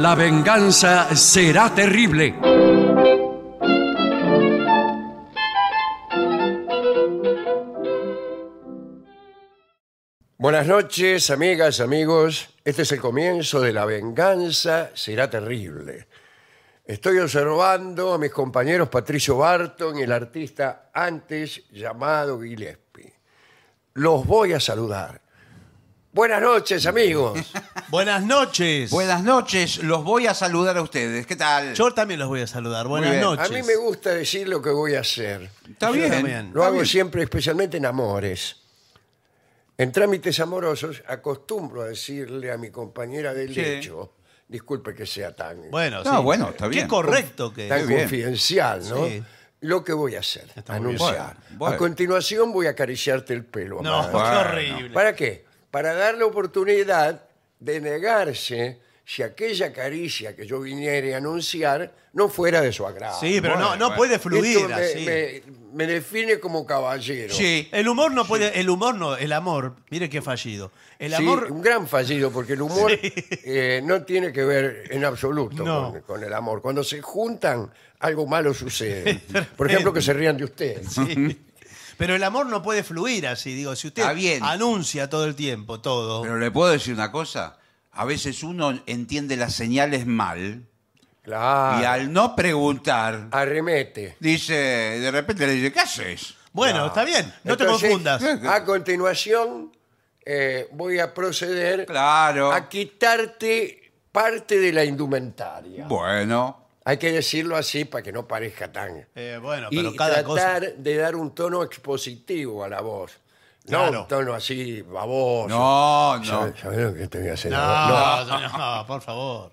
La venganza será terrible. Buenas noches, amigas, amigos. Este es el comienzo de La venganza será terrible. Estoy observando a mis compañeros Patricio Barton y el artista antes llamado Gillespie. Los voy a saludar Buenas noches, amigos. Buenas noches. Buenas noches, los voy a saludar a ustedes. ¿Qué tal? Yo también los voy a saludar. Buenas noches. A mí me gusta decir lo que voy a hacer. Está bien. Lo hago siempre, especialmente en amores. En trámites amorosos acostumbro a decirle a mi compañera del lecho, disculpe que sea tan, Bueno, No, bueno, está bien. Qué correcto que tan confidencial, ¿no? Lo que voy a hacer, anunciar. A continuación voy a acariciarte el pelo. No, qué horrible. ¿Para qué? para darle oportunidad de negarse si aquella caricia que yo viniere a anunciar no fuera de su agrado. Sí, pero no, puede fluir así. me- define como caballero. Sí, el humor no puede, el humor no, el amor, mire qué fallido. El Sí, un gran fallido, porque el humor eh, no tiene que ver en absoluto con, el amor. Cuando se juntan, algo malo sucede. Por ejemplo, que se rían de usted. Pero el amor no puede fluir así, digo, si usted anuncia todo el tiempo todo. Pero le puedo decir una cosa, a veces uno entiende las señales mal Claro. y al no preguntar, Arremete. dice, de repente le dice, ¿qué haces? bueno, está bien, no te confundas. A continuación, eh, voy a proceder Claro. a quitarte parte de la indumentaria. Bueno, hay que decirlo así para que no parezca tan. Eh, bueno, pero y tratar de dar un tono expositivo a la voz. No un tono así baboso. No, no. ¿Sabes, lo que te voy a hacer? No, no, no, por favor.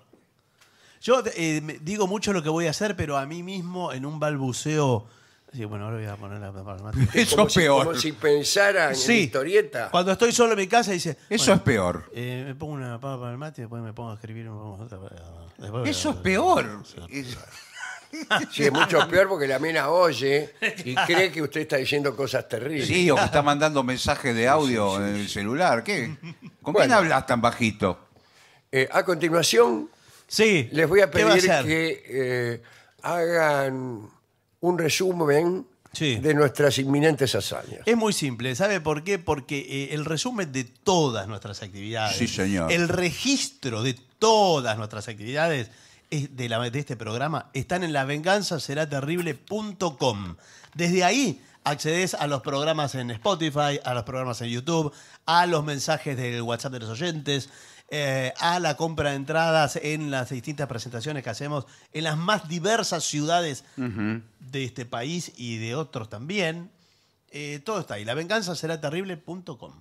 Yo eh, digo mucho lo que voy a hacer, pero a mí mismo en un balbuceo. bueno, ahora voy a poner la mate. Eso es peor. como si pensara en sí. historieta. Cuando estoy solo en mi casa dice. Eso es peor. Eh, me pongo una papa para el mate, después me pongo a escribir un eso es peor. Sí, es mucho peor porque la mina oye y cree que usted está diciendo cosas terribles. Sí, o que está mandando mensajes de audio en el celular. ¿Qué? ¿Con quién hablas tan bajito? Eh, a continuación, Sí. les voy a pedir que eh, hagan un resumen de nuestras inminentes hazañas. Es muy simple, ¿sabe por qué? Porque eh, el resumen de todas nuestras actividades, Sí, señor. el registro de todas nuestras actividades eh, de, este programa están en lavenganzaseraterrible.com. Desde ahí accedes a los programas en Spotify, a los programas en YouTube, a los mensajes del WhatsApp de los oyentes, eh, a la compra de entradas en las distintas presentaciones que hacemos en las más diversas ciudades de este país y de otros también. Eh, todo está ahí, lavenganzaseraterrible.com.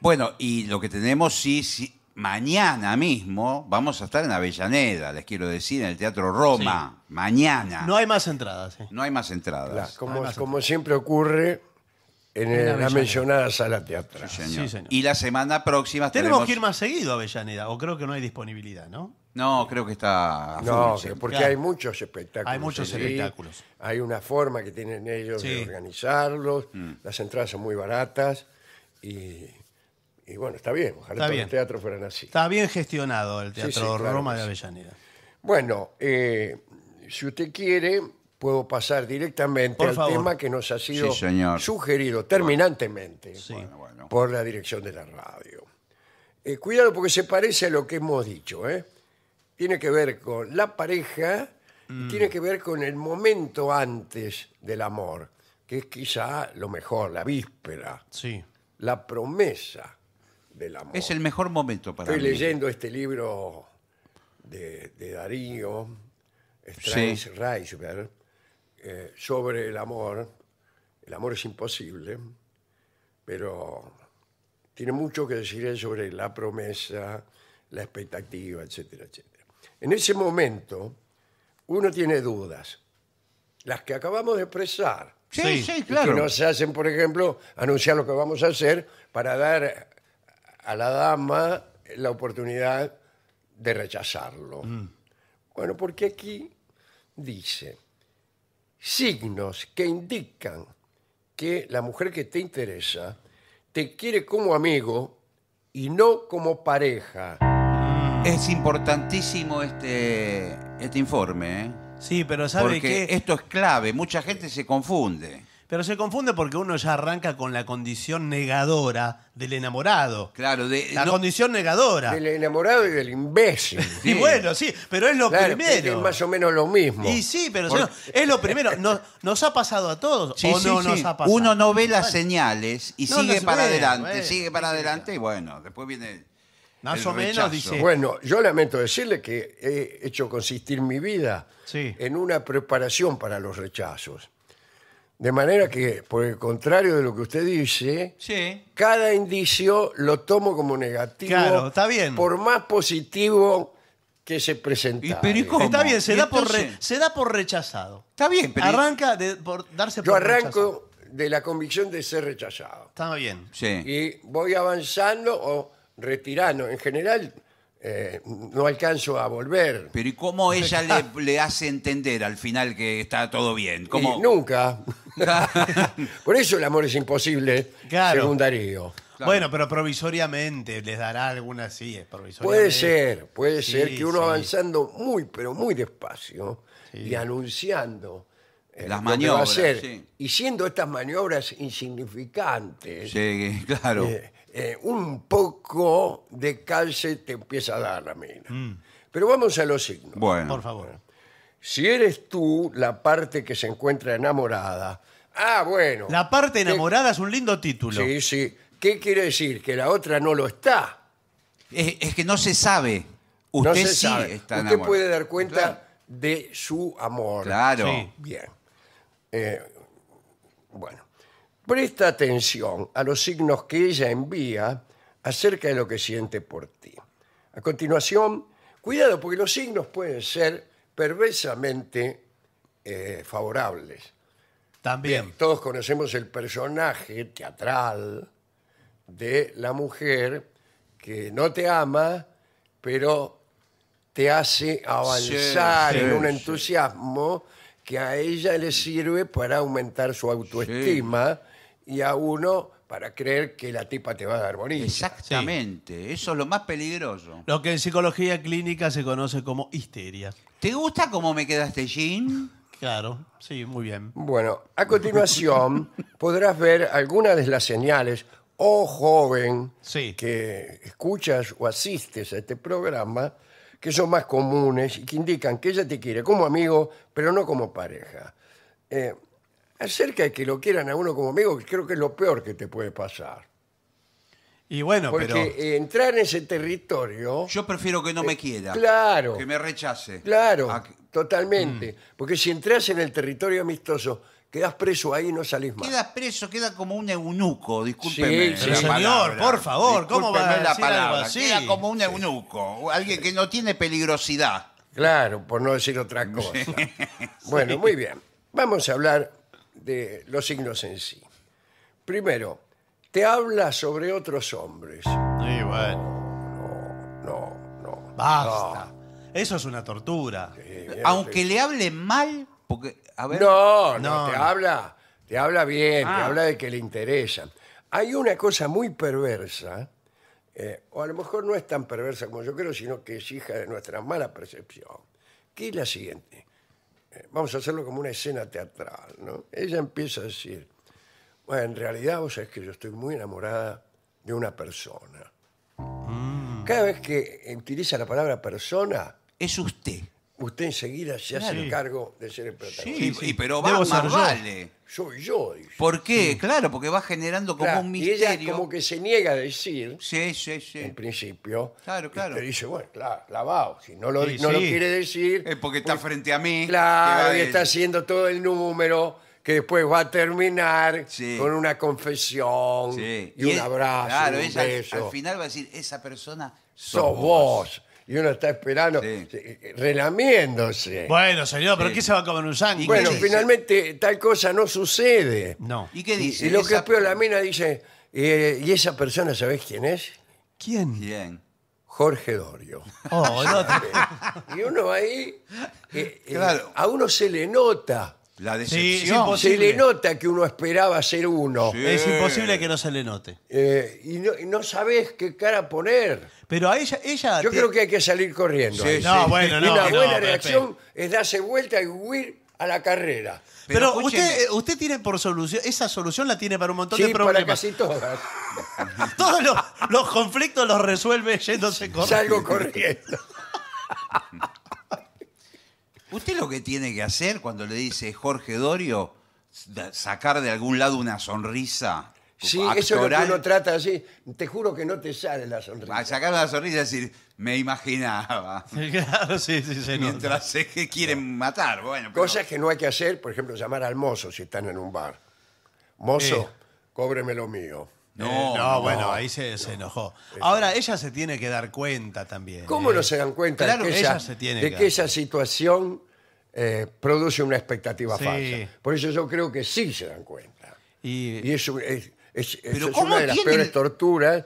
Bueno, y lo que tenemos sí, sí mañana mismo vamos a estar en Avellaneda, les quiero decir, en el Teatro Roma. Mañana. No hay más entradas. Eh. No hay más entradas. como, siempre ocurre en la mencionada sala teatral. Sí, señor. Y la semana próxima Tenemos que ir más seguido a Avellaneda, o creo que no hay disponibilidad, ¿no? No, creo que está No, porque hay muchos espectáculos. Hay muchos espectáculos. Hay una forma que tienen ellos de organizarlos. Mm. Las entradas son muy baratas y y bueno, está bien, ojalá todos los fueran así. Está bien gestionado el Teatro Roma de Avellaneda. Bueno, eh, si usted quiere, puedo pasar directamente al tema que nos ha sido sugerido terminantemente por la dirección de la radio. Eh, cuidado porque se parece a lo que hemos dicho. ¿eh? Tiene que ver con la pareja, y mm. tiene que ver con el momento antes del amor, que es quizá lo mejor, la víspera, Sí. la promesa. Es el mejor momento para Estoy leyendo este libro de, Darío, Strange eh, sobre el amor. El amor es imposible, pero tiene mucho que decir sobre la promesa, la expectativa, etcétera, etcétera. En ese momento, uno tiene dudas, las que acabamos de expresar. Sí, claro. Que nos hacen, por ejemplo, anunciar lo que vamos a hacer para dar a la dama la oportunidad de rechazarlo. Mm. Bueno, porque aquí dice, signos que indican que la mujer que te interesa te quiere como amigo y no como pareja. Mm. Es importantísimo este, este informe, ¿eh? Sí, pero ¿sabe que esto es clave, mucha gente se confunde. Pero se confunde porque uno ya arranca con la condición negadora del enamorado. Claro, de, la condición negadora. Del enamorado y del imbécil. Y bueno, sí, pero es lo primero. Es más o menos lo mismo. Y sí, pero es lo primero. Nos, ha pasado a todos. o Uno no ve las señales y sigue, para adelante, sigue para adelante, y bueno, después viene más o menos Bueno, yo lamento decirle que he hecho consistir mi vida en una preparación para los rechazos. De manera que, por el contrario de lo que usted dice, cada indicio lo tomo como negativo. Claro, está bien. Por más positivo que se pero ¿y Está bien, se da, por rechazado. Está bien, pero. Arranca por darse por rechazado. arranco de la convicción de ser rechazado. Está bien. Sí. Y voy avanzando o retirando. En general, eh, no alcanzo a volver. Pero ¿y cómo ella le, hace entender al final que está todo bien? Y nunca. Por eso el amor es imposible, segundario. Bueno, pero provisoriamente les dará alguna sí, provisoriamente. Puede ser, puede ser que uno avanzando muy, pero muy despacio y anunciando eh, Las maniobras, y siendo estas maniobras insignificantes, claro. Eh, eh, un poco de calce te empieza a dar la mina. Mm. Pero vamos a los signos. Por favor. Si eres tú la parte que se encuentra enamorada. Ah, bueno. La parte enamorada es un lindo título. Sí, sí. ¿Qué quiere decir? Que la otra no lo está. Es, que no se sabe. Usted sí sabe. está Usted puede dar cuenta de su amor. Claro. Bien. Eh, bueno, presta atención a los signos que ella envía acerca de lo que siente por ti. A continuación, cuidado, porque los signos pueden ser perversamente eh, favorables. También. todos conocemos el personaje teatral de la mujer que no te ama, pero te hace avanzar en un entusiasmo que a ella le sirve para aumentar su autoestima y a uno para creer que la tipa te va a dar bonita. Exactamente, eso es lo más peligroso. Lo que en psicología clínica se conoce como histeria. ¿Te gusta cómo me quedaste, este jean? Claro, sí, muy bien. Bueno, a continuación podrás ver algunas de las señales, oh joven, que escuchas o asistes a este programa, que son más comunes y que indican que ella te quiere como amigo, pero no como pareja. Eh, acerca de que lo quieran a uno como amigo, creo que es lo peor que te puede pasar bueno, Porque pero entrar en ese territorio. yo prefiero que no eh, me quiera. claro. Que me rechace. Claro, ah, totalmente. Mm. Porque si entras en el territorio amistoso, quedas preso ahí y no salís más. Quedas preso, queda como un eunuco, discúlpeme. señor, por favor, ¿cómo va a la palabra. Queda como un eunuco, alguien que no tiene peligrosidad. Claro, por no decir otra cosa. Bueno, muy bien. Vamos a hablar de los signos en sí. Primero, te habla sobre otros hombres. Sí, bueno. No, no, no. Basta. Eso es una tortura. Aunque le hable mal, porque, a ver. No, no, te habla, te habla bien, te ah. habla de que le interesa. Hay una cosa muy perversa, eh, o a lo mejor no es tan perversa como yo creo, sino que es hija de nuestra mala percepción, que es la siguiente. Eh, vamos a hacerlo como una escena teatral, ¿no? Ella empieza a decir, en realidad, vos sabés que yo estoy muy enamorada de una persona. Mm. Cada vez que utiliza la palabra persona, Es usted. usted enseguida se hace el cargo de ser el protagonista. Sí, Sí, pero va a vale. Soy yo, dice. ¿Por qué? Claro, porque va generando como un un Y ella como que se niega a decir, Sí, sí, sí. en principio. Claro, claro. Te dice, bueno, claro, lavado. Si no lo, no quiere decir. Es porque está pues frente a mí. Claro, y está haciendo todo el número que después va a terminar con una confesión y, un abrazo, claro, ella al- final va a decir, esa persona sos, vos. Y uno está esperando, relamiéndose. Bueno, señor, ¿pero qué se va a comer un sangre Bueno, finalmente tal cosa no sucede. No. ¿Y qué dice? Y lo que es peor, la mina dice, eh, ¿y esa persona sabés quién es? ¿Quién? Jorge Dorio. Oh, Y uno ahí, eh, eh, a uno se le nota la decepción. Se le nota que uno esperaba ser uno. Es imposible que no se le note. Eh, y, no, sabés qué cara poner. Pero a ella... ella Yo creo que hay que salir corriendo. una buena reacción es darse vuelta y huir a la carrera. Pero, eh, usted, tiene por solución, esa solución la tiene para un montón de para problemas. casi todas. Todos los, los conflictos los resuelve yéndose corriendo. Salgo corriendo. Usted lo que tiene que hacer cuando le dice Jorge Dorio, sacar de algún lado una sonrisa. Sí, eso es lo que uno trata así. Te juro que no te sale la sonrisa. A sacar la sonrisa y decir, me imaginaba. Claro, sí, sí, sí. Mientras se que quieren matar. Bueno, Cosas que no hay que hacer, por ejemplo, llamar al mozo si están en un bar. Mozo, eh. cóbreme lo mío. Eh, no, no, bueno, ahí se, enojó. Ahora, ella se tiene que dar cuenta también. ¿Cómo ¿eh? no se dan cuenta de que, esa, se tiene que esa situación eh, produce una expectativa falsa? Por eso yo creo que sí se dan cuenta. Y, eso es, una de las peores torturas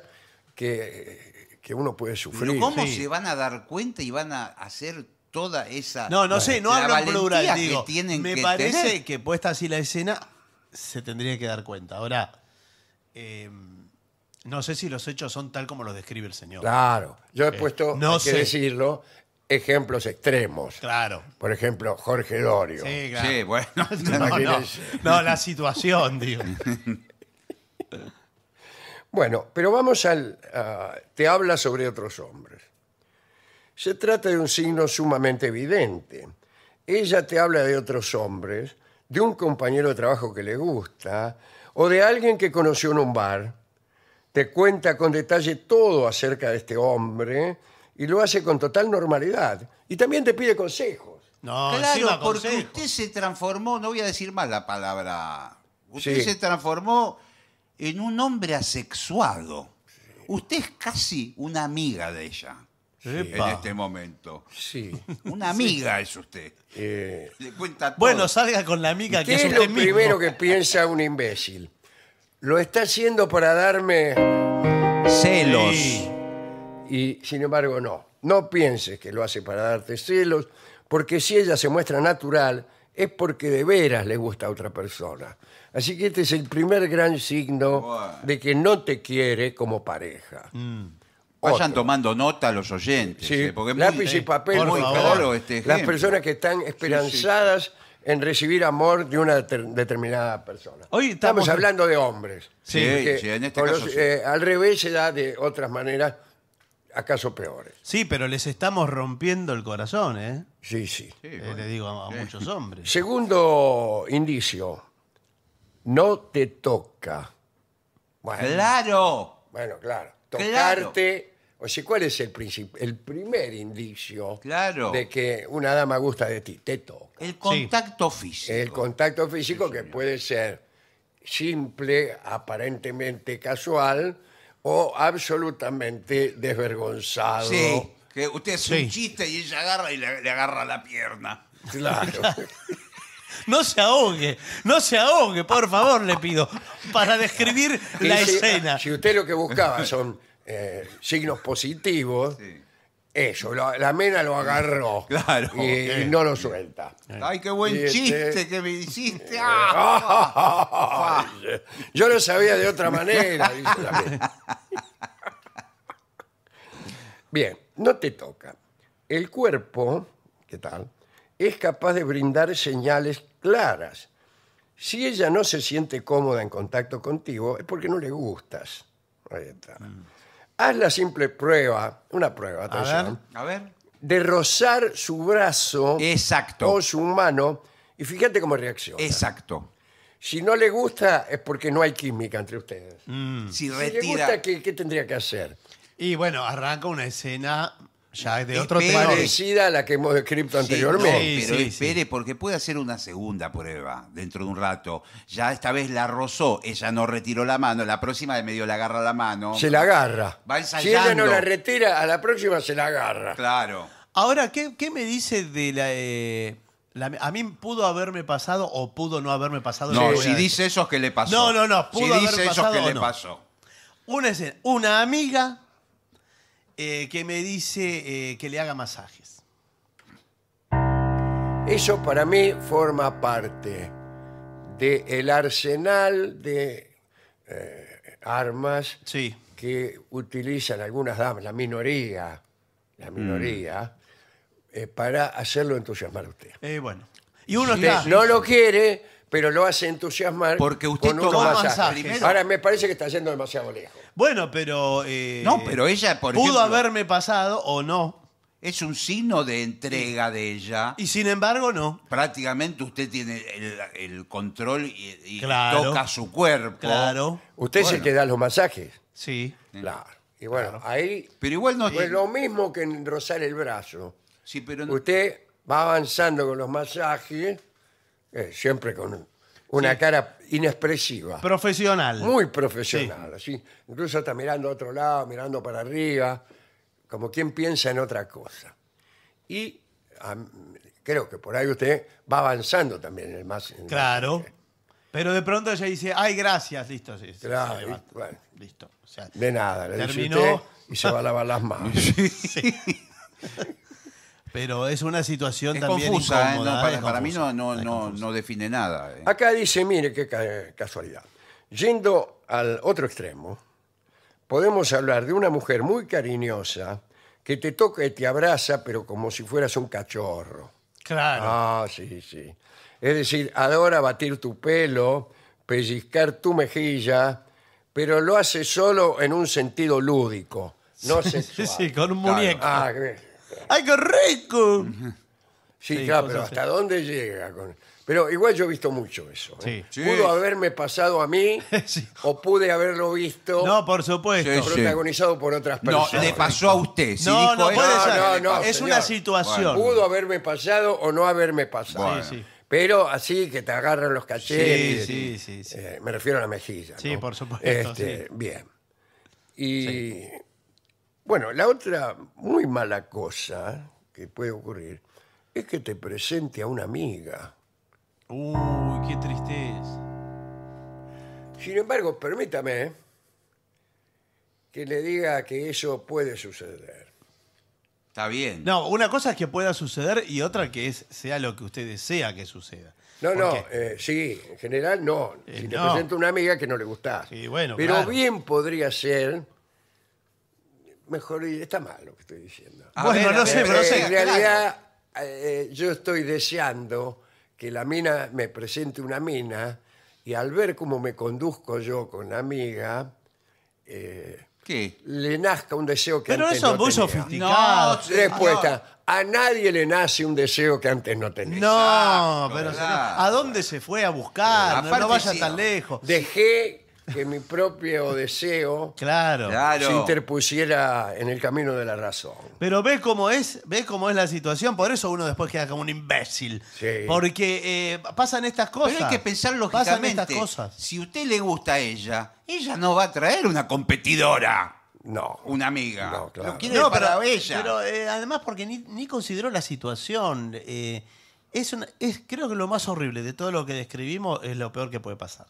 que, uno puede sufrir. Pero ¿cómo se van a dar cuenta y van a hacer toda esa... no, no sé, no hablo plural, me parece que puesta así la escena, se tendría que dar cuenta. Ahora, Em, no sé si los hechos son tal como los describe el señor. Claro, yo he eh, puesto, no que decirlo, ejemplos extremos. Claro. Por ejemplo, Jorge Dorio. Sí, bueno. No, la situación, digo. Bueno, pero vamos al... te habla sobre otros hombres. Se trata de un signo sumamente evidente. Ella te habla de otros hombres, de un compañero de trabajo que le gusta, o de alguien que conoció en un bar. Te cuenta con detalle todo acerca de este hombre y lo hace con total normalidad. Y también te pide consejos. No, claro, porque usted se transformó, no voy a decir más la palabra, usted se transformó en un hombre asexuado. Usted es casi una amiga de ella en este momento. Sí. Una amiga es usted. Eh. cuenta Bueno, salga con la amiga que ¿Qué es lo primero que piensa un imbécil? Lo está haciendo para darme... Celos. Y sin embargo, no. No pienses que lo hace para darte celos, porque si ella se muestra natural, es porque de veras le gusta a otra persona. Así que este es el primer gran signo de que no te quiere como pareja. Mm. Vayan tomando nota los oyentes. Eh, lápiz y papel, este Las personas que están esperanzadas en recibir amor de una determinada persona. Hoy estamos, hablando de hombres. Sí, en este caso. Eh, al revés se da de otras maneras, acaso peores. Sí, pero les estamos rompiendo el corazón, ¿eh? Sí, sí. Eh, le digo a, muchos hombres. Segundo indicio, no te toca. claro. Bueno, claro. Tocarte ¿cuál es el, el primer indicio de que una dama gusta de ti? Te toca. El contacto físico. El contacto físico que puede ser simple, aparentemente casual o absolutamente desvergonzado. Sí, que usted hace un chiste y ella agarra y le, agarra la pierna. Claro. No se ahogue, no se ahogue, por favor, le pido, para describir la escena. Si usted lo que buscaba son eh, signos positivos, eso, la, mena lo agarró Claro. y, no lo suelta. Ay, qué buen este chiste que me hiciste. Ah. Yo lo sabía de otra manera. Bien, no te toca. El cuerpo, ¿qué tal? Es capaz de brindar señales claras. Si ella no se siente cómoda en contacto contigo, es porque no le gustas. Mm. Haz la simple prueba, una prueba, atención, a ver. de rozar su brazo Exacto. o su mano y fíjate cómo reacciona. Exacto. Si no le gusta es porque no hay química entre ustedes. Mm. Si le gusta, qué tendría que hacer? Y bueno, arranca una escena ya de otro tema. Parecida a la que hemos descrito anteriormente. pero espere, porque puede hacer una segunda prueba dentro de un rato. Ya esta vez la rozó, ella no retiró la mano, la próxima de medio la agarra la mano. Se la agarra. Va ensayando. Si ella no la retira, a la próxima se la agarra. Claro. Ahora, ¿qué, me dice de eh, la, A mí pudo haberme pasado o pudo no haberme pasado. No, si dice eso es que le pasó. No, no, no, pudo si dice eso es que le pasó. Una, una amiga eh, que me dice eh, que le haga masajes. Eso para mí forma parte del el arsenal de eh, armas que utilizan algunas damas, la minoría, la mm. minoría, para hacerlo entusiasmar a usted. bueno. Y uno no lo quiere, pero lo hace entusiasmar Porque usted con tomó Ahora me parece que está yendo demasiado lejos. Bueno, pero. Eh, no, pero ella, Pudo haberme pasado o no. es un signo de entrega de ella. Y sin embargo, no. Prácticamente usted tiene el, control y, toca su cuerpo. Claro. Usted se el da los masajes. Sí. Claro. Y bueno, ahí Pero igual no... Es lo mismo que rozar el brazo. sí, pero Usted va avanzando con los masajes eh, siempre con una cara inexpresiva. Profesional. Muy profesional, así. Incluso está mirando a otro lado, mirando para arriba, como quien piensa en otra cosa. Y creo que por ahí usted va avanzando también en el más. Claro. Eh. Pero de pronto ella dice, ay, gracias, listo. sí, Claro, Listo. De nada, le dice y se va a lavar las manos. sí. Pero es una situación también confusa, ¿eh? para, mí no, no, no, define nada. ¿eh? Acá dice, mire qué casualidad. Yendo al otro extremo, podemos hablar de una mujer muy cariñosa que te toca y te abraza, pero como si fueras un cachorro. Claro. Ah, sí, sí. Es decir, adora batir tu pelo, pellizcar tu mejilla, pero lo hace solo en un sentido lúdico, no sexual. Sí, sí, con un muñeco. Ah, ¡Ay, qué rico! Sí, claro, pero ¿hasta dónde llega? Pero igual yo he visto mucho eso. ¿eh? Pudo haberme pasado a mí o pude haberlo visto No, por supuesto. protagonizado por otras personas. No, le pasó a usted. No, no puede ser. no, es una situación. Pudo haberme pasado o no haberme pasado. Pero así que te agarran los cachetes. sí, sí, sí. Eh, me refiero a la mejilla. Sí, por supuesto, Este, Bien. Y bueno, la otra muy mala cosa que puede ocurrir es que te presente a una amiga. Uy, qué tristeza. Sin embargo, permítame que le diga que eso puede suceder. Está bien. No, una cosa es que pueda suceder y otra que sea lo que usted desea que suceda. No, no, eh, sí, en general no. Eh, si te presento a una amiga que no le gusta. Sí, bueno, Pero bien podría ser mejor y Está mal lo que estoy diciendo. Ah, bueno, no, sé, pero no eh, sé, En realidad, eh, yo estoy deseando que la mina me presente una mina y al ver cómo me conduzco yo con la amiga. Eh, ¿Qué? le nazca un deseo que Pero eso es muy sofisticado. Respuesta. A nadie le nace un deseo que antes no tenía. No, pero ¿a dónde se fue a buscar? No, vaya tan lejos. Dejé que mi propio deseo Claro. se interpusiera en el camino de la razón. Pero ve cómo es, ve cómo es la situación, por eso uno después queda como un imbécil. Porque eh, pasan estas cosas. Pero hay que pensar Pasan lógicamente. estas cosas. Si usted le gusta a ella, ella no va a traer una competidora, No. una amiga. No, claro. para ella. pero, eh, además porque ni, consideró la situación. Eh, es, es creo que lo más horrible de todo lo que describimos es lo peor que puede pasar.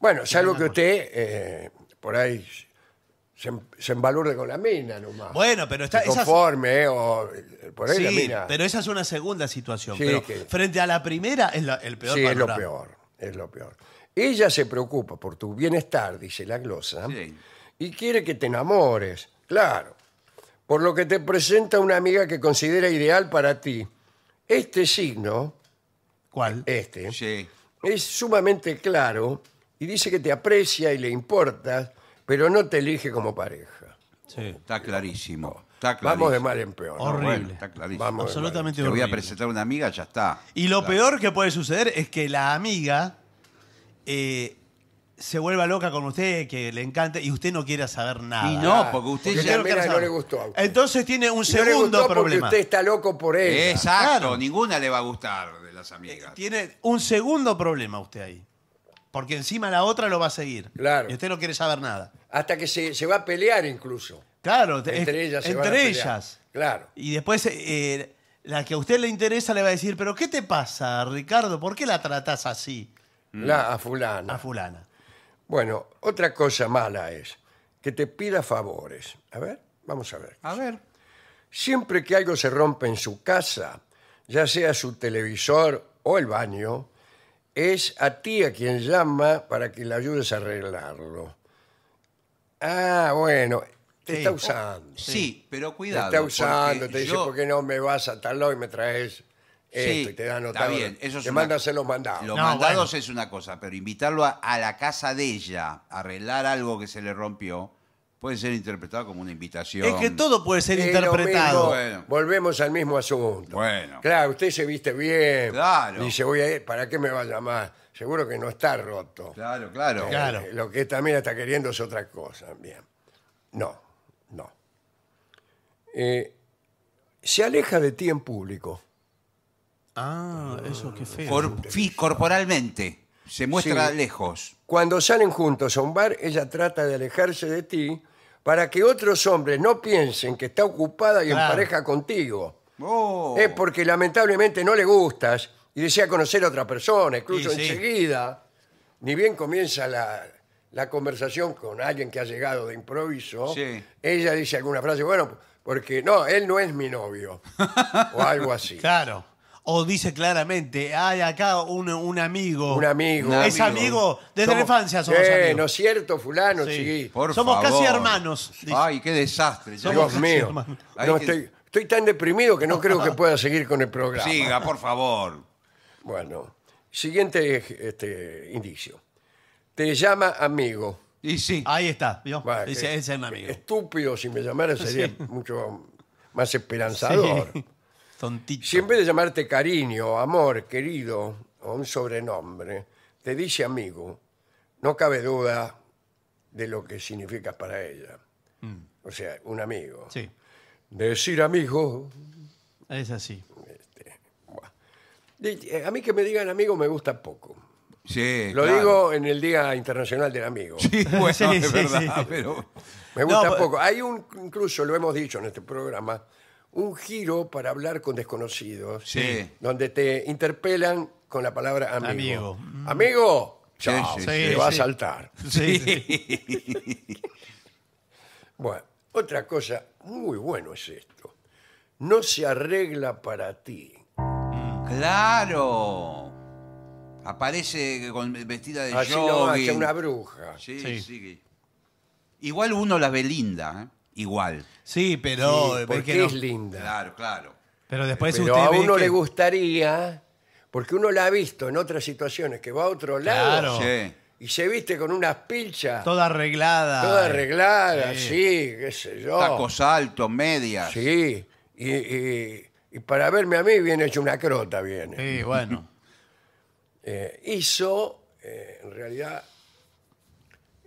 Bueno, salvo que usted eh, por ahí se, se embalurde con la mina nomás. Bueno, pero está... Conforme, eh, o por ahí la Sí, pero esa es una segunda situación. frente a la primera es el peor sí, es lo peor, es lo peor. Ella se preocupa por tu bienestar, dice la glosa, y quiere que te enamores, claro. Por lo que te presenta una amiga que considera ideal para ti. Este signo, ¿Cuál? este, Sí. es sumamente claro y dice que te aprecia y le importa, pero no te elige como pareja. Está clarísimo. Vamos de mal en peor. Horrible. está clarísimo. Te voy a presentar una amiga, ya está. Y lo peor que puede suceder es que la amiga eh, se vuelva loca con usted, que le encante, y usted no quiera saber nada. Y no, porque usted ya... no le gustó Entonces tiene un segundo gustó porque usted está loco por ella. Exacto, ninguna le va a gustar de las eh, amigas. Tiene un segundo problema usted ahí porque encima la otra lo va a seguir. Claro. Y usted no quiere saber nada. Hasta que se, va a pelear incluso. Claro, entre ellas. Se entre ellas. Claro. Y después eh, eh, la que a usted le interesa le va a decir, pero ¿qué te pasa, Ricardo? ¿Por qué la tratas así? Mm. La, a fulana. A fulana. Bueno, otra cosa mala es que te pida favores. A ver, vamos a ver. A ver. Siempre que algo se rompe en su casa, ya sea su televisor o el baño, es a ti a quien llama para que le ayudes a arreglarlo. Ah, bueno, te está usando. Sí, pero cuidado. Te está usando, te dice, ¿por qué no me vas a tal y me traes esto? y te dan está eso es te los mandados. Los mandados es una cosa, pero invitarlo a la casa de ella, a arreglar algo que se le rompió, puede ser interpretado como una invitación. Es que todo puede ser interpretado. Volvemos al mismo asunto. Bueno. Claro, usted se viste bien. Claro. Dice, voy a ir, ¿para qué me va a llamar? Seguro que no está roto. Claro, claro. Eh, lo que también está queriendo es otra cosa. Bien. No, no. Eh, se aleja de ti en público. Ah, eso qué feo. corporalmente. Se muestra lejos. Cuando salen juntos a un bar, ella trata de alejarse de ti para que otros hombres no piensen que está ocupada y en pareja contigo. Oh. Es porque lamentablemente no le gustas y desea conocer a otra persona, incluso enseguida, ni bien comienza la, conversación con alguien que ha llegado de improviso, ella dice alguna frase, bueno, porque no, él no es mi novio, o algo así. Claro o dice claramente, hay acá un, un amigo. Un amigo. Es amigo desde la infancia somos ¿No es cierto, fulano? Sí. Somos casi hermanos, Ay, qué desastre. Dios mío. estoy, tan deprimido que no creo que pueda seguir con el programa. Siga, por favor. Bueno, siguiente este, indicio. Te llama amigo. Y sí. Ahí está, Dice, es mi amigo. Estúpido, si me llamara sería mucho más esperanzador. Si en vez de llamarte cariño, amor, querido o un sobrenombre, te dice amigo, no cabe duda de lo que significa para ella. Mm. O sea, un amigo. Sí. Decir amigo. Es así. Este, eh, a mí que me digan amigo me gusta poco. Sí, Lo digo en el Día Internacional del Amigo. Sí, es verdad, pero... Me gusta pues poco. Hay un, incluso lo hemos dicho en este programa, un giro para hablar con desconocidos. Sí. Donde te interpelan con la palabra amigo. Amigo. Mm. Amigo, chao, te va a saltar. Sí. Bueno, otra cosa muy bueno es esto. No se arregla para ti. claro. Aparece con, vestida de Así una bruja. Sí, Sí. sí. Igual uno la ve linda, ¿eh? igual. Sí, pero. porque es linda. Claro, claro. Pero después a uno le gustaría, porque uno la ha visto en otras situaciones, que va a otro lado. Y se viste con unas pilchas. Toda arreglada. Toda arreglada, sí, qué sé yo. Tacos altos, medias. Sí. Y, para verme a mí viene hecho una crota, viene. Sí, bueno. Eso, eh, eh, en realidad,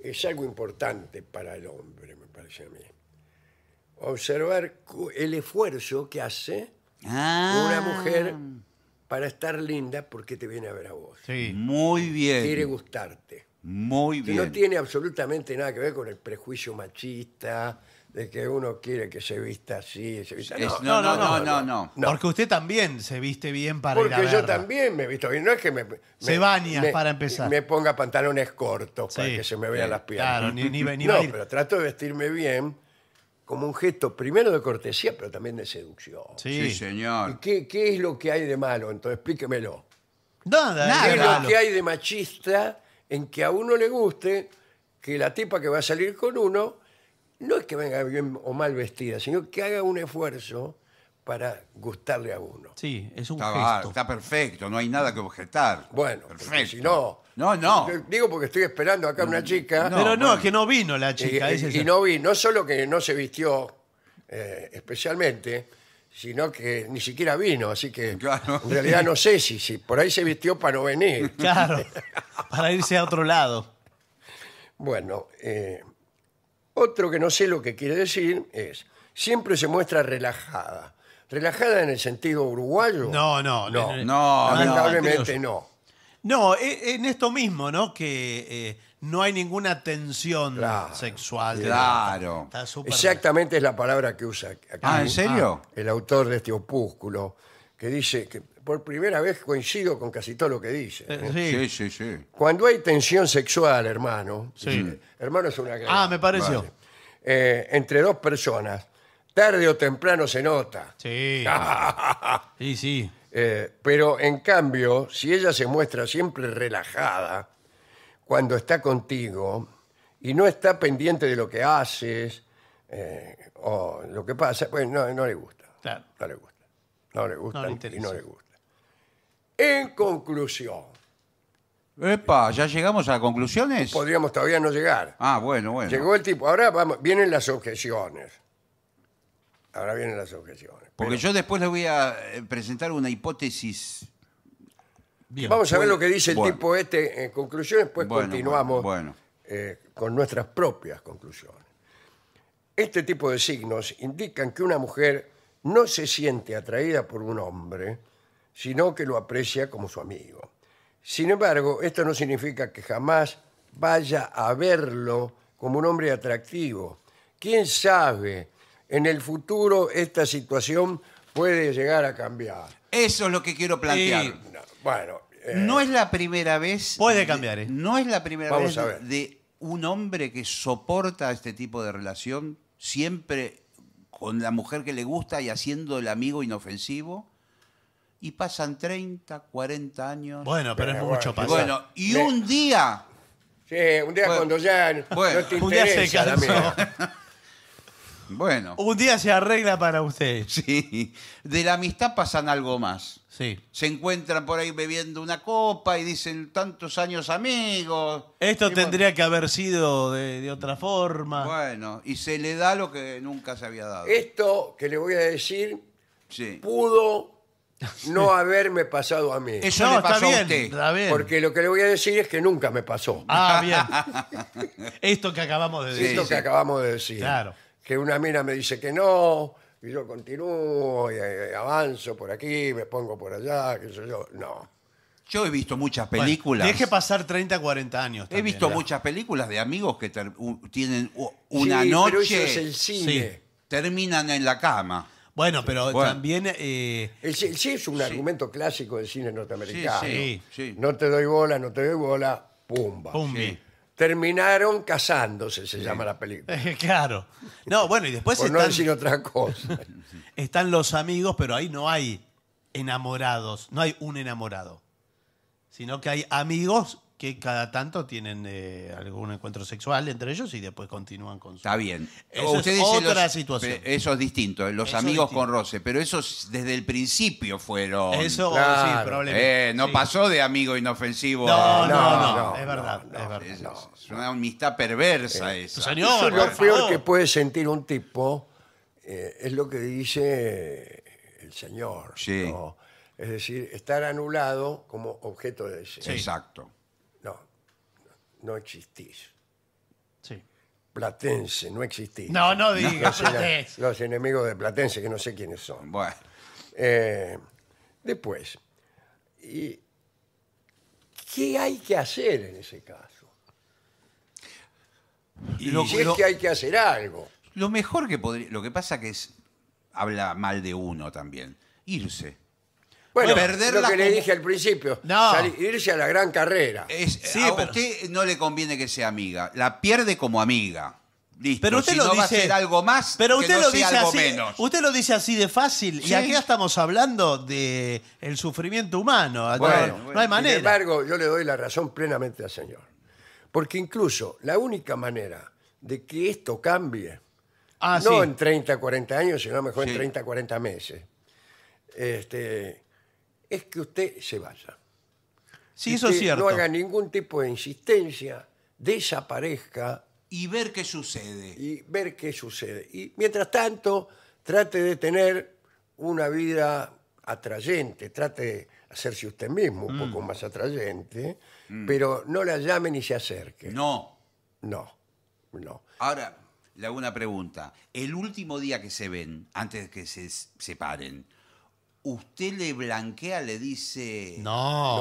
es algo importante para el hombre, me parece a mí observar el esfuerzo que hace una ah. mujer para estar linda porque te viene a ver a vos. Sí. Muy bien. Quiere gustarte. Muy bien. no tiene absolutamente nada que ver con el prejuicio machista de que uno quiere que se vista así, se vista no, no, no, no, no. Porque usted también se viste bien para ir a Porque yo también me he visto bien. No es que me. Se baña, para empezar. Me ponga pantalones cortos para que se me vean las piernas. Claro, ni, no, pero trato de vestirme bien como un gesto primero de cortesía, pero también de seducción. Sí, señor. qué, qué es lo que hay de malo? Entonces explíquemelo. Nada, ¿Qué es lo que hay de machista en que a uno le guste que la tipa que va a salir con uno no es que venga bien o mal vestida, sino que haga un esfuerzo para gustarle a uno? Sí, es un Está, está perfecto, no hay nada que objetar. Bueno, perfecto. si no, no, no. Digo porque estoy esperando acá a una chica. Pero no, es que no vino la chica. y- no vino, no solo que no se vistió eh, especialmente, sino que ni siquiera vino, así que en realidad no sé si, si por ahí se vistió para no venir. Claro, para irse a otro lado. Bueno, eh, otro que no sé lo que quiere decir es, siempre se muestra relajada. Relajada en el sentido uruguayo. no, no. No, no, lamentablemente no. No, e, en esto mismo, ¿no? Que eh, no hay ninguna tensión sexual. claro. Exactamente es la palabra que usa aquí Ah, ¿en ah, serio? el autor de este opúsculo, que dice que por primera vez coincido con casi todo lo que dice. Eh, sí, sí. sí, Cuando hay tensión sexual, hermano, eh, hermano es una gran... Ah, me pareció. entre dos personas, tarde o temprano se nota. Sí. Sí, sí. Eh, pero en cambio, si ella se muestra siempre relajada cuando está contigo y no está pendiente de lo que haces eh, o lo que pasa, pues no, le gusta. No le gusta. No le gusta y no le gusta. En conclusión, Epa, ¿ya llegamos a conclusiones? podríamos todavía no llegar. Ah, bueno, bueno. Llegó el tipo, ahora vamos, vienen las objeciones. Ahora vienen las objeciones. Porque yo después le voy a eh, presentar una hipótesis. Bien. Vamos a ver lo que dice el tipo este en conclusión, después continuamos eh, con nuestras propias conclusiones. Este tipo de signos indican que una mujer no se siente atraída por un hombre, sino que lo aprecia como su amigo. Sin embargo, esto no significa que jamás vaya a verlo como un hombre atractivo. ¿Quién sabe en el futuro esta situación puede llegar a cambiar. Eso es lo que quiero plantear. bueno. Eh, no es la primera vez. Puede cambiar, ¿eh? No es la primera vez de un hombre que soporta este tipo de relación, siempre con la mujer que le gusta y haciendo el amigo inofensivo. Y pasan 30, 40 años. Bueno, pero es mucho pasar. bueno. y un día. sí, un día cuando ya no un día se Bueno. Un día se arregla para usted. Sí. De la amistad pasan algo más. Sí. Se encuentran por ahí bebiendo una copa y dicen tantos años amigos. Esto tendría que haber sido de, otra forma. Bueno, y se le da lo que nunca se había dado. Esto que le voy a decir pudo no haberme pasado a mí. Eso no, pasó a usted. Porque lo que le voy a decir es que nunca me pasó. Ah, bien. Esto que acabamos de decir. Esto que acabamos de decir. Claro que una mina me dice que no, y yo continúo, y, eh, avanzo por aquí, me pongo por allá, qué sé yo. No. Yo he visto muchas películas. Deje pasar 30, 40 años. He visto muchas películas de amigos que tienen una noche. Pero eso es el cine. Terminan en la cama. Bueno, pero también... Eh, el, sí es un argumento clásico del cine norteamericano. Sí, sí, No te doy bola, no te doy bola, pumba. Terminaron casándose, se llama la película. claro. No, bueno, y después Por no están, decir otra cosa. están los amigos, pero ahí no hay enamorados, no hay un enamorado, sino que hay amigos que cada tanto tienen eh, algún encuentro sexual entre ellos y después continúan con su... Está bien. Eso es otra situación. Eso es distinto, los amigos con roce, pero esos desde el principio fueron... Eso sí, problema. Eh, no pasó de amigo inofensivo. No, no, no, no, es verdad. es, verdad. Es, una amistad perversa eh, esa. Señor, lo peor que puede sentir un tipo es lo que dice el señor. Sí. Es decir, estar anulado como objeto de Sí. Exacto no existís. Sí. Platense, no existís. No, no digas. Los, los enemigos de Platense, que no sé quiénes son. Bueno, eh, después, ¿qué hay que hacer en ese caso? lo, Si es que hay que hacer algo. lo mejor que podría. Lo que pasa que es. Habla mal de uno también. Irse. Bueno, lo que le dije al principio, irse a la gran carrera. Sí, a usted no le conviene que sea amiga. La pierde como amiga. Pero usted lo dice ser algo más, Pero que algo menos. usted lo dice así de fácil. ¿Y Y ya estamos hablando de el sufrimiento humano. No- Bueno, no, Sin embargo, yo le doy la razón plenamente al señor. Porque incluso la única manera de que esto cambie, ah, no en 30, 40 años, sino mejor en 30, 40 meses, este, es que usted se vaya. Sí, eso es cierto. No haga ningún tipo de insistencia, desaparezca Y ver qué sucede. y ver qué sucede. Y mientras tanto, trate de tener una vida atrayente, trate de hacerse usted mismo un poco mm. más atrayente, mm. pero no la llame ni se acerque. No. No, no. Ahora, le hago una pregunta. El último día que se ven, antes de que se separen, usted le blanquea, le dice. No,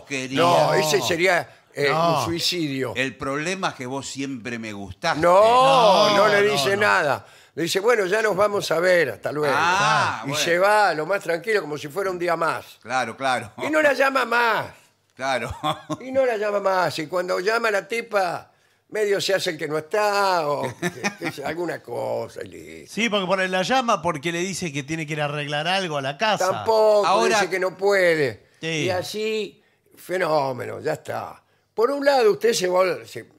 yo quería. No, ese sería eh, un suicidio. El problema es que vos siempre me gustaste. No, no, le dice nada. Le dice, bueno, ya nos vamos a ver, hasta luego. Ah, y se va lo más tranquilo, como si fuera un día más. Claro, claro. Y no la llama más. Claro. Y no la llama más. Y cuando llama la tipa, medio se hace el que no está o que- alguna cosa. Sí, porque por la llama, porque le dice que tiene que ir a arreglar algo a la casa. Tampoco Ahora- dice que no puede. Y así, fenómeno, ya está. Por un lado, usted se va,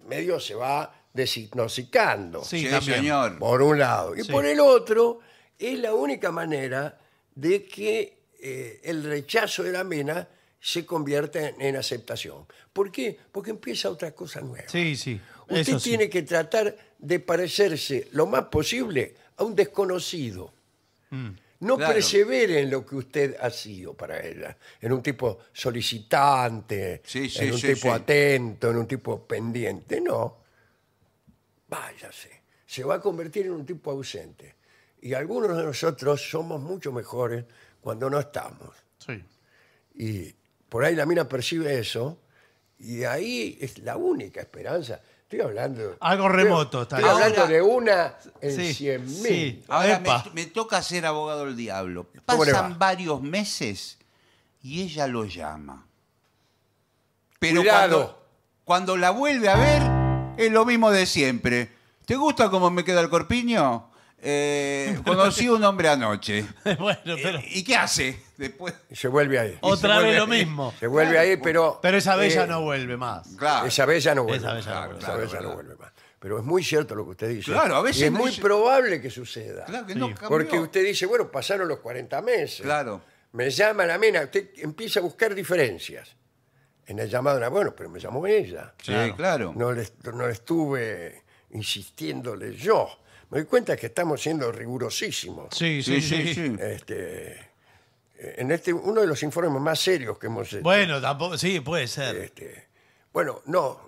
medio se va desintoxicando. Sí, señor. Por un lado. Y por el otro, es la única manera de que eh, el rechazo de la mina se convierta en aceptación. ¿Por qué? Porque empieza otra cosa nueva. Sí, sí. Usted tiene que tratar de parecerse lo más posible a un desconocido. Mm, no claro. persevere en lo que usted ha sido para ella, en un tipo solicitante, en un tipo atento, en un tipo pendiente. No, váyase. Se va a convertir en un tipo ausente. Y algunos de nosotros somos mucho mejores cuando no estamos. Y por ahí la mina percibe eso, y ahí es la única esperanza Estoy hablando. Algo remoto, está Estoy hablando de una en cien mil. Ahora me, toca ser abogado del diablo. Pasan varios meses y ella lo llama. Pero Cuidado. cuando la vuelve a ver, es lo mismo de siempre. ¿Te gusta cómo me queda el corpiño? Eh, conocí un hombre anoche. Eh, ¿Y qué hace después? Se vuelve ahí. Otra vez lo mismo. Se vuelve ahí, pero... Pero esa vez eh, no vuelve más. Claro. Esa bella no vuelve. no, no vuelve más. Pero es muy cierto lo que usted dice. Claro, a veces. es muy probable que suceda. Claro que Porque usted dice, bueno, pasaron los 40 meses. Claro. Me llama la mena, usted empieza a buscar diferencias. En el llamado, bueno, pero me llamó ella. Sí, claro. No no estuve insistiéndole yo me doy cuenta que estamos siendo rigurosísimos. Sí, sí, sí. Este, en este, uno de los informes más serios que hemos hecho. Bueno, tampoco, sí, puede ser. Este, bueno, no.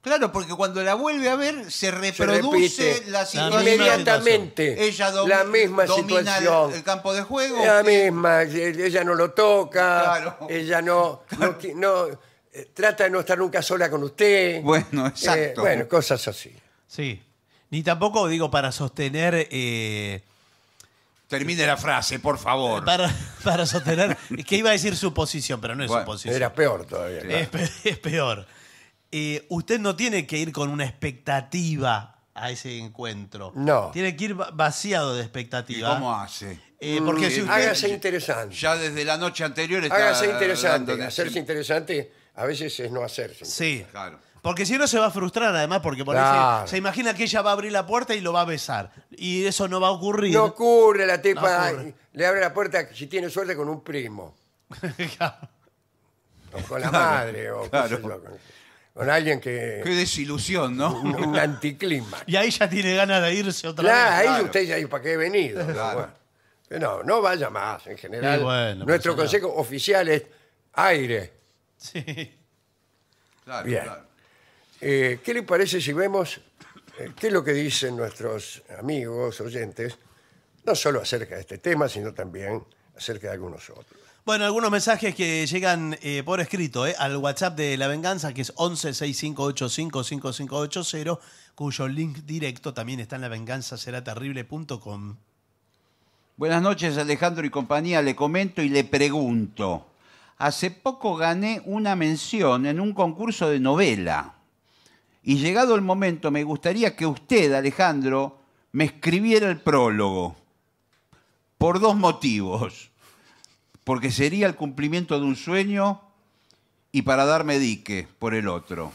Claro, porque cuando la vuelve a ver, se reproduce la situación. Inmediatamente. Ella domina, la misma situación. El, campo de juego. La misma. E-, ella no lo toca. Claro. Ella no, no, eh, trata de no estar nunca sola con usted. Bueno, exacto. Eh, bueno, cosas así. Sí. Ni tampoco, digo, para sostener. Eh, Termine la frase, por favor. para, para sostener. es que iba a decir su posición, pero no es su posición. Era peor todavía. Es, peor. Eh, usted no tiene que ir con una expectativa a ese encuentro. No. Tiene que ir vaciado de ¿Y expectativa. cómo hace? Eh, porque mm, si usted- Hágase interesante. Ya desde la noche anterior está. Hágase interesante. Hacerse interesante a veces es no hacerse. Sí. Claro. Porque si no se va a frustrar, además, porque por se, imagina que ella va a abrir la puerta y lo va a besar. Y eso no va a ocurrir. No ocurre, la tipa le abre la puerta, si tiene suerte, con un primo, o con la madre, o con, alguien que... Qué desilusión, ¿no? Un, anticlima. Y ahí ya tiene ganas de irse otra Claro, ahí usted ya dice, ¿para qué he venido? bueno. No, vaya más, en general. Nuestro pues, consejo oficial es aire. Sí. Claro, claro. Eh, ¿Qué le parece si vemos eh, qué es lo que dicen nuestros amigos, oyentes, no solo acerca de este tema, sino también acerca de algunos otros? Bueno, algunos mensajes que llegan eh, por escrito al WhatsApp de La Venganza, que es 1165855580, cuyo link directo también está en lavenganzaseraterrible.com. Buenas noches, Alejandro y compañía. Le comento y le pregunto. Hace poco gané una mención en un concurso de novela. Y llegado el momento, me gustaría que usted, Alejandro, me escribiera el prólogo. Por dos motivos. Porque sería el cumplimiento de un sueño y para darme dique por el otro.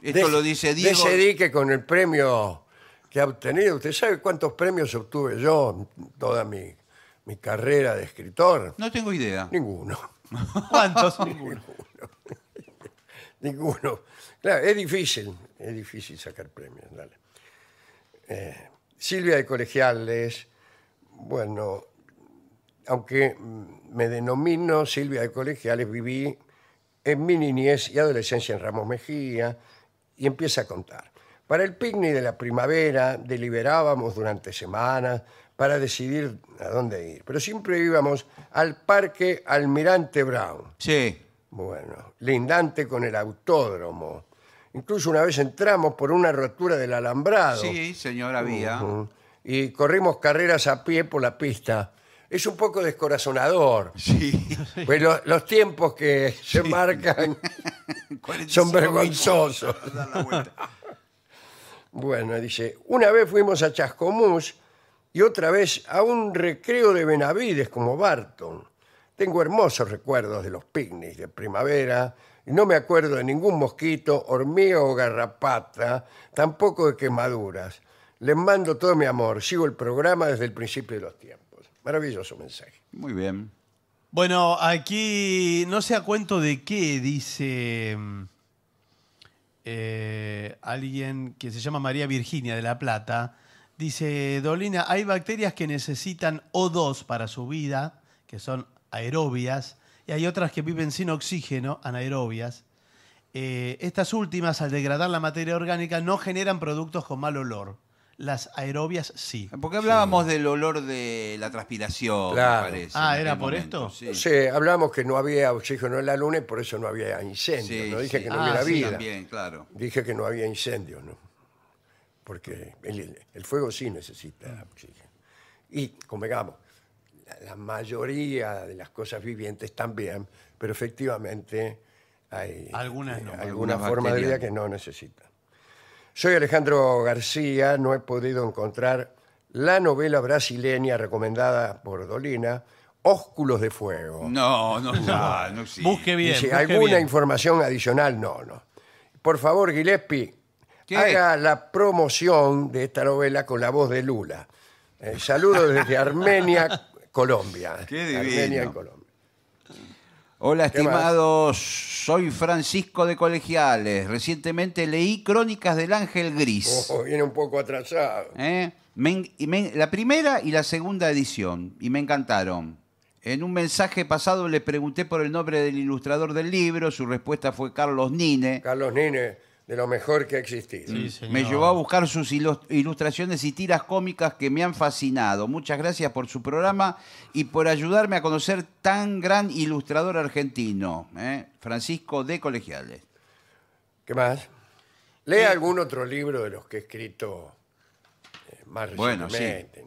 Esto lo dice Diego. ese dique con el premio que ha obtenido. ¿Usted sabe cuántos premios obtuve yo en toda mi, mi carrera de escritor? No tengo idea. Ninguno. ¿Cuántos? Ninguno. ninguno. Claro, es difícil, es difícil sacar premios. Eh, Silvia de Colegiales, bueno, aunque me denomino Silvia de Colegiales, viví en mi niñez y adolescencia en Ramos Mejía y empieza a contar. Para el picnic de la primavera deliberábamos durante semanas para decidir a dónde ir, pero siempre íbamos al Parque Almirante Brown. Sí. Bueno, lindante con el autódromo. Incluso una vez entramos por una rotura del alambrado. Sí, señora, Vía. Y corrimos carreras a pie por la pista. Es un poco descorazonador. Sí. Pero pues los tiempos que se marcan son vergonzosos. Bueno, dice, una vez fuimos a Chascomús y otra vez a un recreo de Benavides como Barton. Tengo hermosos recuerdos de los picnics de primavera y no me acuerdo de ningún mosquito, hormiga o garrapata, tampoco de quemaduras. Les mando todo mi amor. Sigo el programa desde el principio de los tiempos. Maravilloso mensaje. Muy bien. Bueno, aquí no se ha cuento de qué dice mm, eh, alguien que se llama María Virginia de La Plata. Dice, Dolina, hay bacterias que necesitan O2 para su vida, que son aerobias, y hay otras que viven sin oxígeno, anaerobias. Eh, estas últimas, al degradar la materia orgánica, no generan productos con mal olor. Las aerobias sí. Porque hablábamos del olor de la transpiración, Ah, ¿era por esto? Sí. hablábamos que no había oxígeno en la luna y por eso no había incendio. dije que no ah, claro. Dije que no había incendio. ¿no? Porque el, el fuego sí necesita oxígeno. Y, convengamos, la mayoría de las cosas vivientes también, pero efectivamente hay alguna forma de vida que no necesita. Soy Alejandro García, no he podido encontrar la novela brasileña recomendada por Dolina, Ósculos de Fuego. No, no, no, no Busque bien. ¿alguna información adicional? No, no. Por favor, Gillespie, haga la promoción de esta novela con la voz de Lula. Eh, saludos desde Armenia, Colombia. Colombia. Hola, estimados. Soy Francisco de Colegiales. Recientemente leí Crónicas del Ángel Gris. Oh, viene un poco atrasado. ¿Eh? la primera y la segunda edición. Y me encantaron. En un mensaje pasado le pregunté por el nombre del ilustrador del libro. Su respuesta fue Carlos Nine. Carlos Nine, de lo mejor que ha existido. Mm. me llevó a buscar sus ilustraciones y tiras cómicas que me han fascinado. Muchas gracias por su programa y por ayudarme a conocer tan gran ilustrador argentino, ¿eh? Francisco de Colegiales. ¿Qué más? lee algún otro libro de los que he escrito eh, más bueno, recientemente.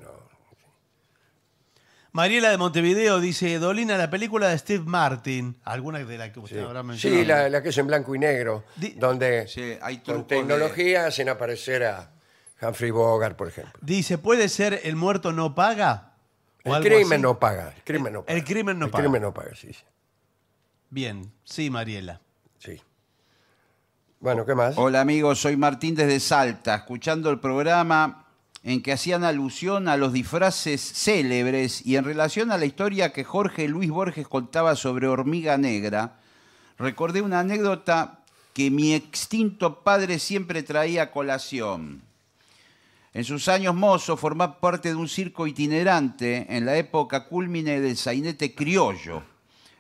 Mariela de Montevideo dice, Dolina, la película de Steve Martin, alguna de la que usted habrá mencionado. Sí, la, que es en blanco y negro, donde hay con tecnología sin aparecer a Humphrey Bogart, por ejemplo. Dice, ¿puede ser El muerto no paga? El crimen no paga. El crimen no paga. el crimen no paga. El crimen no paga, sí. sí. Bien, sí, Mariela. sí. Bueno, ¿qué más? Hola amigos, soy Martín desde Salta, escuchando el programa en que hacían alusión a los disfraces célebres y en relación a la historia que Jorge Luis Borges contaba sobre Hormiga Negra, recordé una anécdota que mi extinto padre siempre traía a colación. En sus años mozos formaba parte de un circo itinerante en la época cúlmine del sainete criollo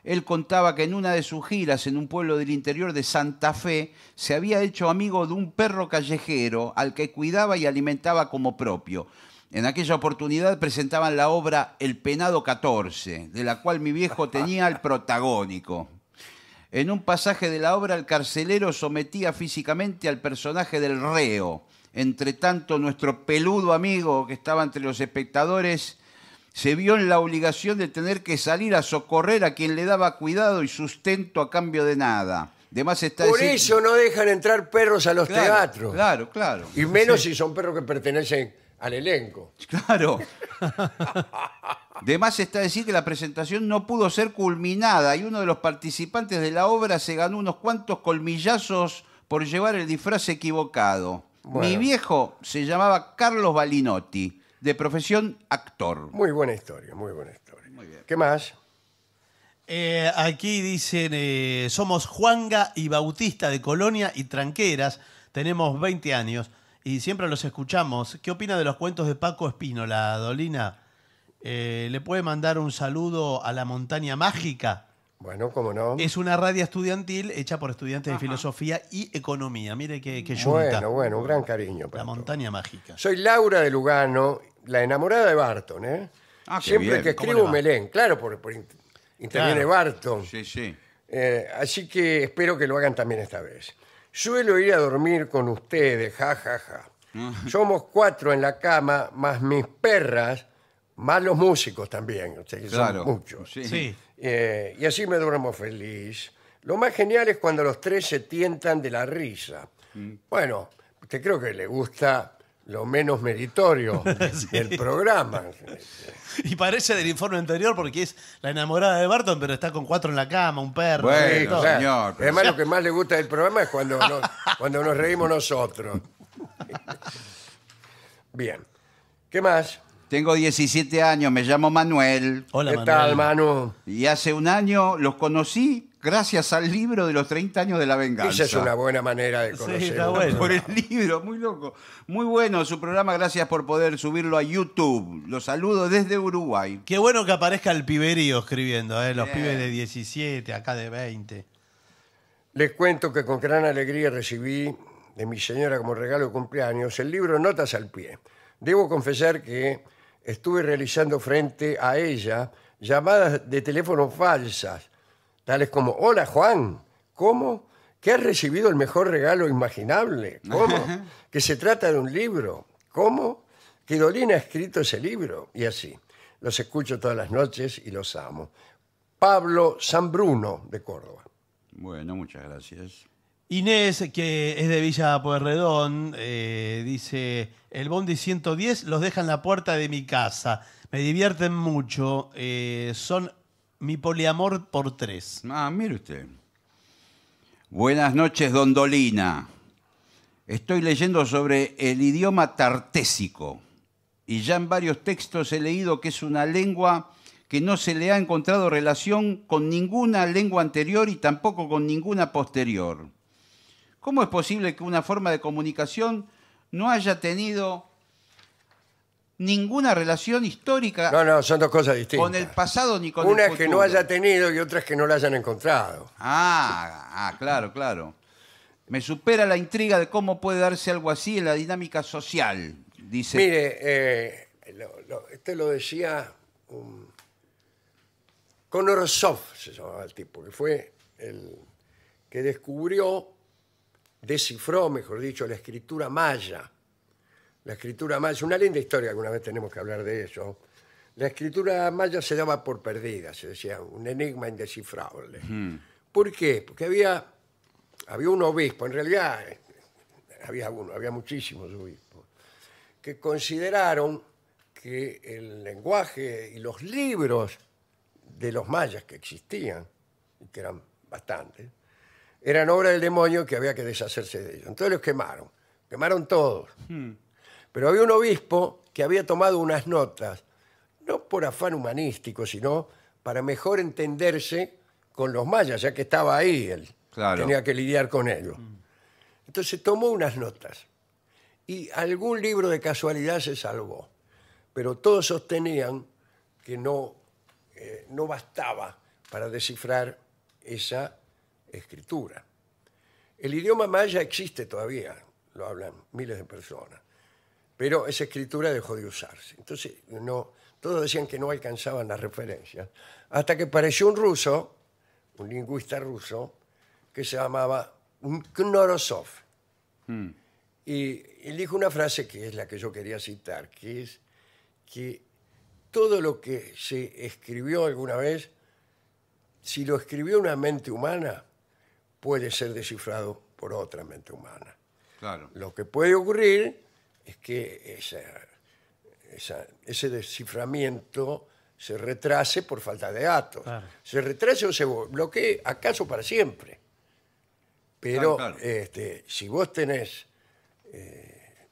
él contaba que en una de sus giras en un pueblo del interior de Santa Fe se había hecho amigo de un perro callejero al que cuidaba y alimentaba como propio. En aquella oportunidad presentaban la obra El Penado 14, de la cual mi viejo tenía el protagónico. En un pasaje de la obra el carcelero sometía físicamente al personaje del reo. Entre tanto, nuestro peludo amigo que estaba entre los espectadores se vio en la obligación de tener que salir a socorrer a quien le daba cuidado y sustento a cambio de nada. está Por eso no dejan entrar perros a los teatros. Claro, claro. Y menos si son perros que pertenecen al elenco. Claro. De más está decir que la presentación no pudo ser culminada y uno de los participantes de la obra se ganó unos cuantos colmillazos por llevar el disfraz equivocado. Mi viejo se llamaba Carlos Balinotti de profesión actor. Muy buena historia, muy buena historia. Muy bien. ¿Qué más? Eh, aquí dicen, eh, somos Juanga y Bautista de Colonia y Tranqueras, tenemos 20 años y siempre los escuchamos. ¿Qué opina de los cuentos de Paco Espino la Dolina? Eh, ¿Le puede mandar un saludo a la montaña mágica? Bueno, cómo no. Es una radio estudiantil hecha por estudiantes de filosofía y economía. Mire qué, qué Bueno, bueno, un gran cariño. la montaña mágica. Soy Laura de Lugano la enamorada de Barton, ¿eh? Ah, Siempre que escribo claro, por, interviene Barton. Sí, sí. Eh, así que espero que lo hagan también esta vez. Suelo ir a dormir con ustedes, jajaja. ja, ja. Ah. Somos cuatro en la cama, más mis perras, más los músicos también, o son muchos. Sí. Eh, y así me duermo feliz. Lo más genial es cuando los tres se tientan de la risa. Mm. Bueno, que creo que le gusta lo menos meritorio del programa. Y parece del informe anterior porque es la enamorada de Barton, pero está con cuatro en la cama, un perro. señor. Además, lo que más le gusta del programa es cuando nos, cuando nos reímos nosotros. Bien. ¿Qué más? Tengo 17 años, me llamo Manuel. Hola, ¿Qué tal, Manu? Y hace un año los conocí gracias al libro de los 30 años de la venganza. Esa es una buena manera de conocerlo. Por el libro, muy loco. Muy bueno su programa, gracias por poder subirlo a YouTube. Los saludo desde Uruguay. Qué bueno que aparezca el piberío escribiendo, eh, los pibes de 17, acá de 20. Les cuento que con gran alegría recibí de mi señora como regalo de cumpleaños el libro Notas al Pie. Debo confesar que estuve realizando frente a ella llamadas de teléfono falsas tales como, hola Juan, ¿cómo? Que has recibido el mejor regalo imaginable, ¿cómo? que se trata de un libro, ¿cómo? Que Dolina ha escrito ese libro, y así. Los escucho todas las noches y los amo. Pablo San Bruno, de Córdoba. Bueno, muchas gracias. Inés, que es de Villa Pueyrredón, eh, dice, el Bondi 110 los deja en la puerta de mi casa. Me divierten mucho. Eh, son mi poliamor por tres. Ah, mire usted. Buenas noches, Dondolina. Estoy leyendo sobre el idioma tartésico y ya en varios textos he leído que es una lengua que no se le ha encontrado relación con ninguna lengua anterior y tampoco con ninguna posterior. ¿Cómo es posible que una forma de comunicación no haya tenido ninguna relación histórica son dos cosas con el pasado ni con Una es que no haya tenido y otra es que no la hayan encontrado. Ah, ah, claro, claro. Me supera la intriga de cómo puede darse algo así en la dinámica social, dice. Mire, eh, este lo decía un- Conor se llamaba el tipo, que fue el que descubrió, descifró, mejor dicho, la escritura maya. La escritura maya, es una linda historia, alguna vez tenemos que hablar de eso. La escritura maya se daba por perdida, se decía, un enigma indescifrable. Hmm. ¿Por qué? Porque había, había un obispo, en realidad eh, había uno, había muchísimos obispos, que consideraron que el lenguaje y los libros de los mayas que existían, que eran bastantes, eran obra del demonio que había que deshacerse de ellos. Entonces los quemaron, quemaron todos. Hmm. Pero había un obispo que había tomado unas notas, no por afán humanístico, sino para mejor entenderse con los mayas, ya que estaba ahí él. Tenía que lidiar con ellos. Entonces tomó unas notas y algún libro de casualidad se salvó. Pero todos sostenían que no, eh, no bastaba para descifrar esa escritura. El idioma maya existe todavía, lo hablan miles de personas pero esa escritura dejó de usarse. Entonces, no, todos decían que no alcanzaban las referencias, hasta que apareció un ruso, un lingüista ruso, que se llamaba Knorosov. Hmm. Y él dijo una frase que es la que yo quería citar, que es que todo lo que se escribió alguna vez, si lo escribió una mente humana, puede ser descifrado por otra mente humana. Claro. Lo que puede ocurrir es que ese desciframiento se retrase por falta de datos. Se retrase o se bloquee, acaso para siempre. Pero este, si vos tenés eh,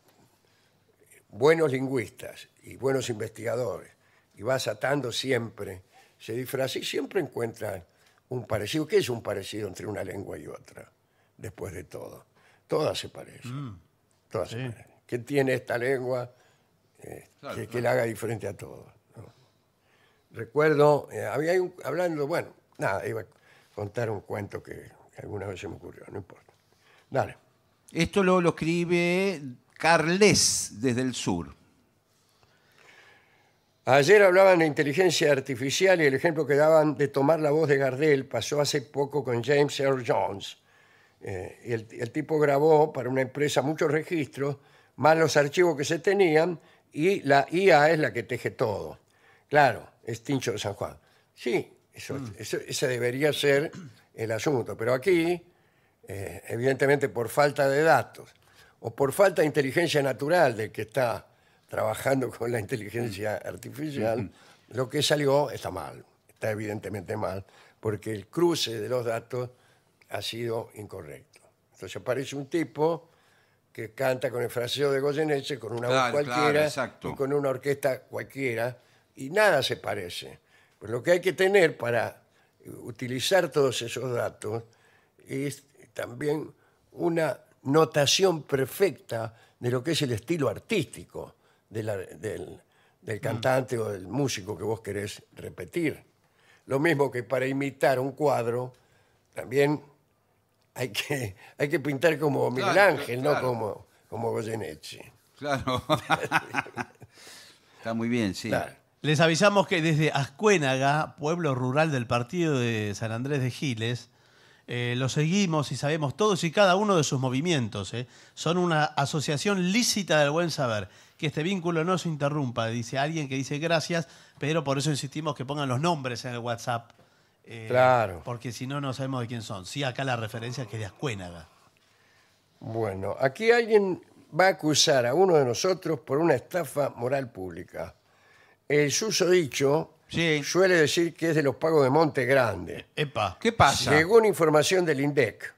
buenos lingüistas y buenos investigadores y vas atando siempre, se disfraza y siempre encuentran un parecido. ¿Qué es un parecido entre una lengua y otra? Después de todo. Todas se parecen. Mm. Todas se parecen que tiene esta lengua eh, que, que la haga diferente a todos. Recuerdo, eh, había hablando, bueno, nada, iba a contar un cuento que, alguna vez se me ocurrió, no importa. Dale. Esto lo, lo escribe Carles desde el sur. Ayer hablaban de inteligencia artificial y el ejemplo que daban de tomar la voz de Gardel pasó hace poco con James Earl Jones. Eh, el, el, tipo grabó para una empresa muchos registros más los archivos que se tenían, y la IA es la que teje todo. Claro, es Tincho de San Juan. Sí, eso, mm. ese debería ser el asunto, pero aquí, eh, evidentemente por falta de datos o por falta de inteligencia natural del que está trabajando con la inteligencia artificial, lo que salió está mal, está evidentemente mal, porque el cruce de los datos ha sido incorrecto. Entonces aparece un tipo que canta con el fraseo de Goyeneche, con una voz cualquiera y con una orquesta cualquiera, y nada se parece. Pues lo que hay que tener para utilizar todos esos datos es también una notación perfecta de lo que es el estilo artístico del, del mm. cantante o del músico que vos querés repetir. Lo mismo que para imitar un cuadro, también hay que, hay que pintar como Miguel Ángel, no como, como Goyeneche. Claro. Está muy bien, sí. Les avisamos que desde Ascuénaga, pueblo rural del partido de San Andrés de Giles, eh, lo seguimos y sabemos todos y cada uno de sus movimientos. Eh. Son una asociación lícita del buen saber. Que este vínculo no se interrumpa, dice alguien que dice gracias, pero por eso insistimos que pongan los nombres en el WhatsApp claro. Porque si no, no sabemos de quién son. Sí, acá la referencia es que de Ascuénaga. Bueno, aquí alguien va a acusar a uno de nosotros por una estafa moral pública. El susodicho dicho suele decir que es de los pagos de Monte Grande. ¿qué pasa? Según información del INDEC,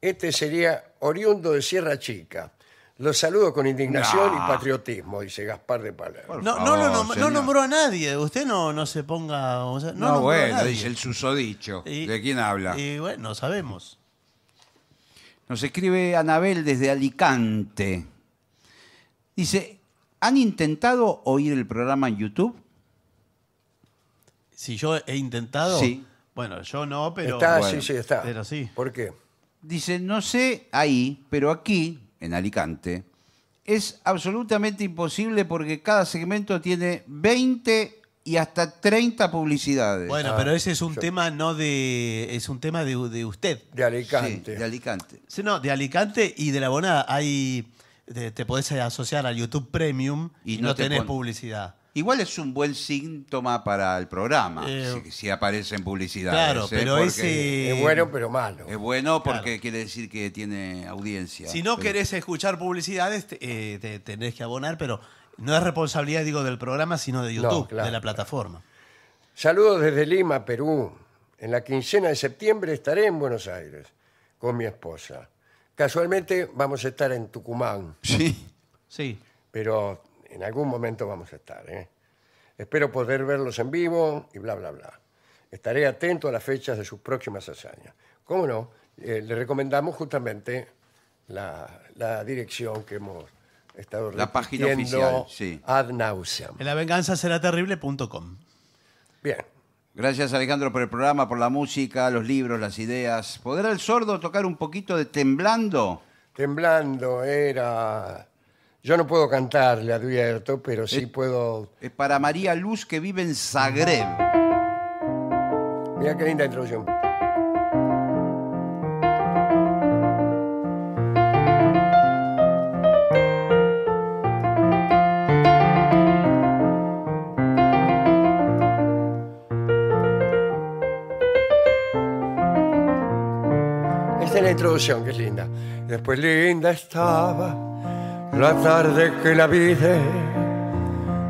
este sería oriundo de Sierra Chica. Los saludo con indignación y patriotismo, dice Gaspar de Palermo. No, no, no nombró a nadie. Usted no, no se ponga. no, bueno, dice el susodicho. ¿De quién habla? Y bueno, sabemos. Nos escribe Anabel desde Alicante. Dice, ¿han intentado oír el programa en YouTube? Si yo he intentado. Sí. Bueno, yo no, pero. está, sí, sí, está. pero sí. ¿Por qué? Dice, no sé ahí, pero aquí en Alicante, es absolutamente imposible porque cada segmento tiene 20 y hasta 30 publicidades. Bueno, ah, pero ese es un tema no de. Es un tema de, usted. De Alicante. de Alicante. no, de Alicante y de la Bonada. Hay. Eh, te, podés asociar al YouTube Premium y, no, tenés publicidad. Igual es un buen síntoma para el programa, eh, si, aparecen publicidades. claro, pero Es bueno, pero malo. Es bueno porque quiere decir que tiene audiencia. Si no querés escuchar publicidades, eh, te- tenés que abonar, pero no es responsabilidad, digo, del programa, sino de YouTube, de la plataforma. Saludos desde Lima, Perú. En la quincena de septiembre estaré en Buenos Aires con mi esposa. Casualmente vamos a estar en Tucumán, Sí. Sí. pero en algún momento vamos a estar. ¿eh? Espero poder verlos en vivo y bla, bla, bla. Estaré atento a las fechas de sus próximas hazañas. ¿Cómo no? Eh, le recomendamos justamente la, dirección que hemos estado La página oficial, sí. Ad nauseam. En lavenganzaseraterrible.com. Bien. Gracias Alejandro por el programa, por la música, los libros, las ideas. ¿Podrá el sordo tocar un poquito de temblando? Temblando era yo no puedo cantar, le advierto, pero sí puedo... Es para María Luz que vive en Zagreb. Mira qué linda introducción. Esta es la introducción, que linda. Después linda estaba la tarde que la vi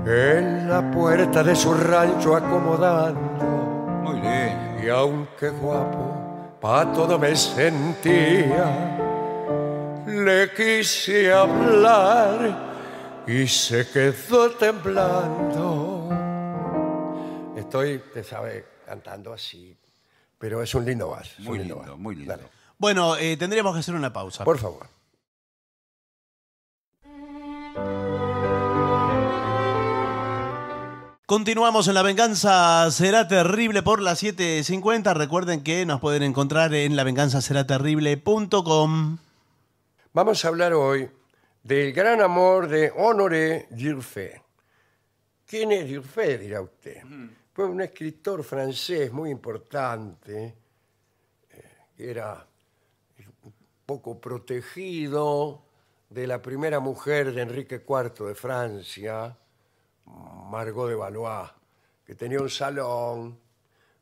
en la puerta de su rancho acomodando. Muy bien. Y aunque guapo, pa' todo me sentía, le quise hablar y se quedó temblando. Estoy, te sabe, cantando así, pero es un lindo vas. Muy lindo, muy lindo. Bueno, eh, tendríamos que hacer una pausa. Por favor. Continuamos en La Venganza Será Terrible por las 7.50. Recuerden que nos pueden encontrar en lavenganzaseraterrible.com. Vamos a hablar hoy del gran amor de Honoré Girfé. ¿Quién es Girfé, dirá usted? Fue un escritor francés muy importante, eh, que era un poco protegido de la primera mujer de Enrique IV de Francia Margot de Valois, que tenía un salón,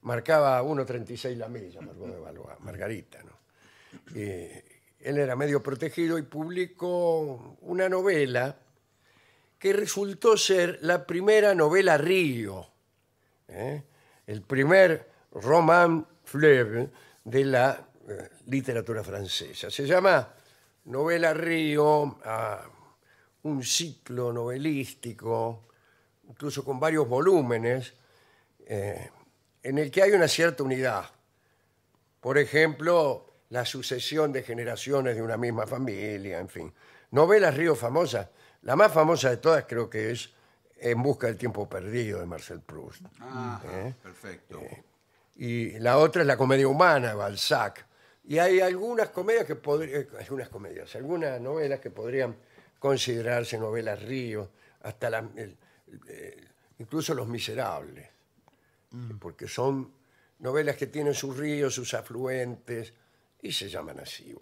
marcaba 1.36 la milla, Margot de Valois, Margarita, ¿no? él era medio protegido y publicó una novela que resultó ser la primera novela Río, ¿eh? el primer roman fleuve de la eh, literatura francesa. Se llama Novela Río, ah, un ciclo novelístico incluso con varios volúmenes, eh, en el que hay una cierta unidad. Por ejemplo, la sucesión de generaciones de una misma familia, en fin. Novelas Río famosas. La más famosa de todas creo que es En busca del tiempo perdido de Marcel Proust. Ah, eh, Perfecto. Eh, y la otra es la comedia humana de Balzac. Y hay algunas comedias que podrían, algunas comedias, algunas novelas que podrían considerarse novelas Río, hasta la, eh, incluso Los Miserables, eh, porque son novelas que tienen sus ríos, sus afluentes, y se llaman así.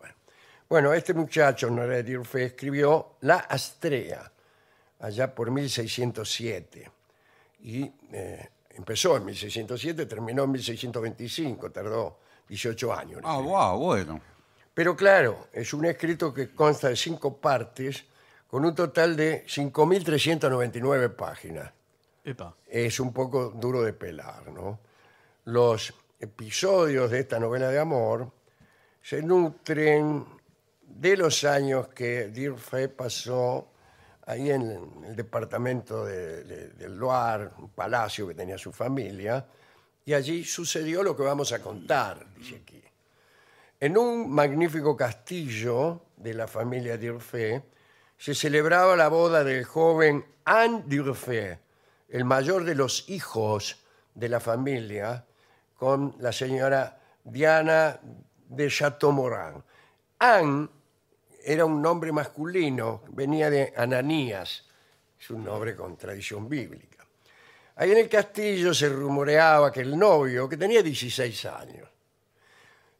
Bueno, este muchacho, Noré Dirfe, escribió La Astrea, allá por 1607, y eh, empezó en 1607, terminó en 1625, tardó 18 años. Ah, wow, bueno. Pero claro, es un escrito que consta de cinco partes con un total de 5.399 páginas. Es un poco duro de pelar, ¿no? Los episodios de esta novela de amor se nutren de los años que Dirfe pasó ahí en el departamento del de, Loire, un palacio que tenía su familia, y allí sucedió lo que vamos a contar, dice aquí. En un magnífico castillo de la familia Dirfe, se celebraba la boda del joven Anne D'Urfe, el mayor de los hijos de la familia, con la señora Diana de Chateaumorin. Anne era un nombre masculino, venía de Ananías, es un nombre con tradición bíblica. Ahí en el castillo se rumoreaba que el novio, que tenía 16 años,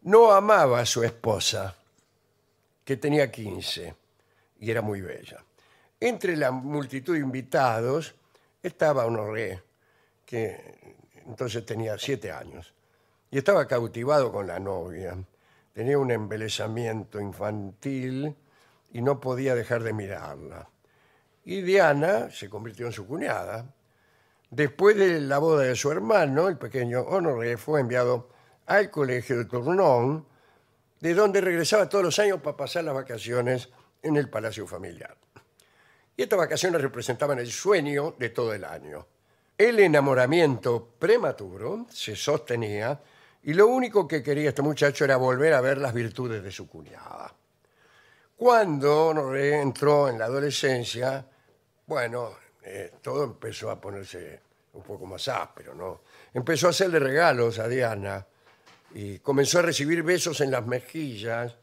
no amaba a su esposa, que tenía 15 y era muy bella. Entre la multitud de invitados estaba Honoré, que entonces tenía siete años, y estaba cautivado con la novia. Tenía un embelezamiento infantil y no podía dejar de mirarla. Y Diana se convirtió en su cuñada. Después de la boda de su hermano, el pequeño Honoré fue enviado al colegio de Tournon de donde regresaba todos los años para pasar las vacaciones en el palacio familiar. Y estas vacaciones representaban el sueño de todo el año. El enamoramiento prematuro se sostenía y lo único que quería este muchacho era volver a ver las virtudes de su cuñada. Cuando entró en la adolescencia, bueno, eh, todo empezó a ponerse un poco más áspero, ¿no? Empezó a hacerle regalos a Diana y comenzó a recibir besos en las mejillas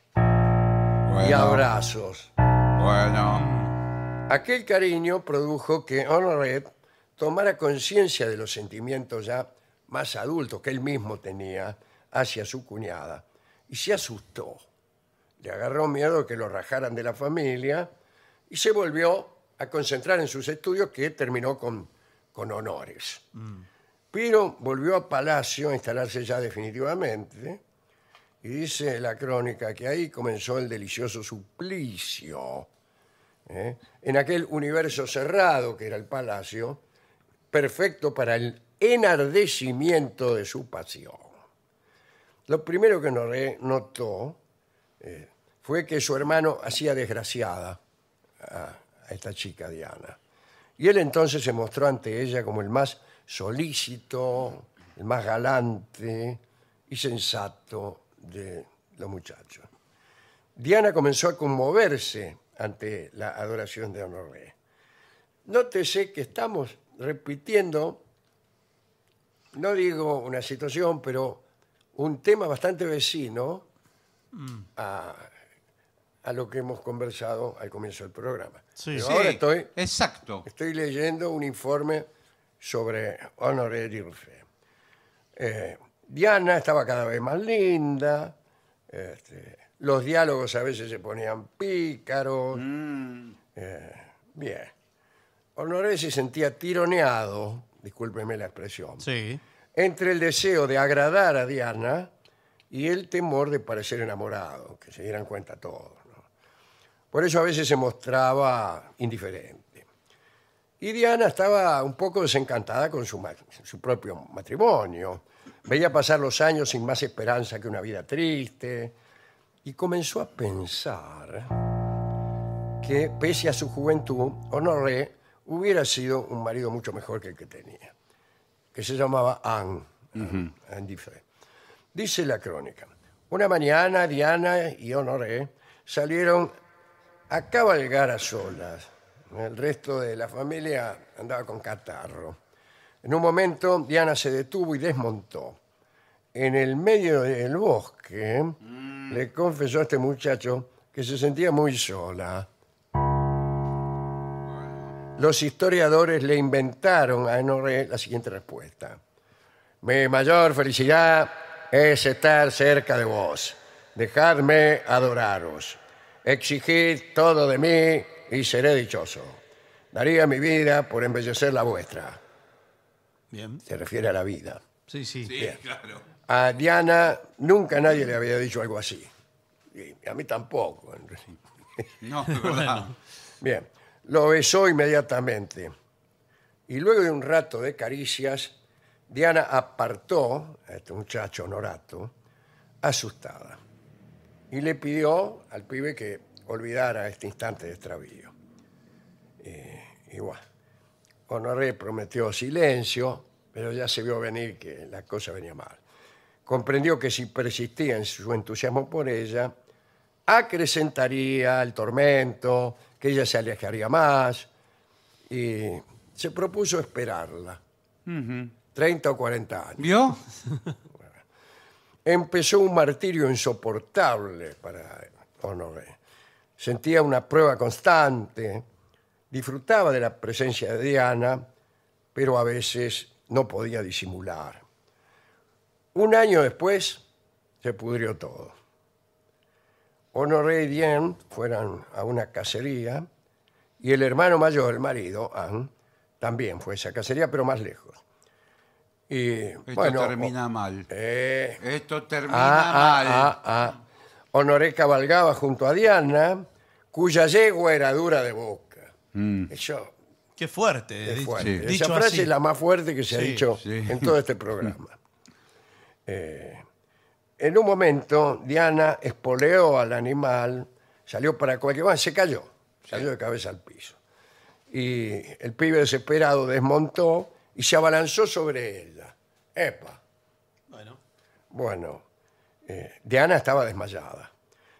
y abrazos. Bueno. Aquel cariño produjo que Honoré tomara conciencia de los sentimientos ya más adultos que él mismo tenía hacia su cuñada y se asustó. Le agarró miedo que lo rajaran de la familia y se volvió a concentrar en sus estudios que terminó con, con honores. Mm. Pero volvió a Palacio a instalarse ya definitivamente y dice la crónica que ahí comenzó el delicioso suplicio. ¿eh? En aquel universo cerrado que era el palacio, perfecto para el enardecimiento de su pasión. Lo primero que notó eh, fue que su hermano hacía desgraciada a, a esta chica Diana. Y él entonces se mostró ante ella como el más solícito, el más galante y sensato de los muchachos. Diana comenzó a conmoverse ante la adoración de Honoré. Nótese que estamos repitiendo, no digo una situación, pero un tema bastante vecino mm. a, a lo que hemos conversado al comienzo del programa. Sí. Sí, ahora estoy, Exacto. estoy leyendo un informe sobre Honoré Dirfe Eh, Diana estaba cada vez más linda, este, los diálogos a veces se ponían pícaros. Mm. Eh, bien. eh, se sentía tironeado, discúlpeme la expresión, entre el deseo de agradar a Diana y el temor de parecer enamorado, que se dieran cuenta todos. Por eso a veces se mostraba indiferente. Y Diana estaba un poco desencantada con su propio matrimonio. Veía pasar los años sin más esperanza que una vida triste y comenzó a pensar que, pese a su juventud, Honoré hubiera sido un marido mucho mejor que el que tenía, que se llamaba Anne, Dice la crónica, una mañana Diana y Honoré salieron a cabalgar a solas. El resto de la familia andaba con catarro. En un momento, Diana se detuvo y desmontó. En el medio del bosque, mm. le confesó a este muchacho que se sentía muy sola. Los historiadores le inventaron a Honoré la siguiente respuesta. Mi mayor felicidad es estar cerca de vos. Dejadme adoraros. Exigid todo de mí y seré dichoso. Daría mi vida por embellecer la vuestra. Se refiere a la vida. Sí, sí. claro. A Diana nunca nadie le había dicho algo así. Y a mí tampoco. No, verdad. Bien, lo besó inmediatamente. Y luego de un rato de caricias, Diana apartó a este muchacho honorato, asustada, y le pidió al pibe que olvidara este instante de extravío. Igual. Eh, Honoré prometió silencio, pero ya se vio venir que la cosa venía mal. Comprendió que si persistía en su entusiasmo por ella, acrecentaría el tormento, que ella se alejaría más, y se propuso esperarla. Treinta 30 o 40 años. ¿Vio? Empezó un martirio insoportable para Honoré. Sentía una prueba constante Disfrutaba de la presencia de Diana, pero a veces no podía disimular. Un año después se pudrió todo. Honoré y Diane fueron a una cacería y el hermano mayor, el marido, Anne, también fue a esa cacería, pero más lejos. Y, Esto termina mal. Eh, Esto termina ah, ah, mal. Ah, Honoré cabalgaba junto a Diana, cuya yegua era dura de boca. Mm. Eso Qué fuerte. Esa frase es la más fuerte que se ha dicho en todo este programa. Eh, en un momento, Diana espoleó al animal, salió para cualquier... cosa se cayó, salió de cabeza al piso. Y el pibe desesperado desmontó y se abalanzó sobre ella. ¡Epa! Bueno, eh, Diana estaba desmayada.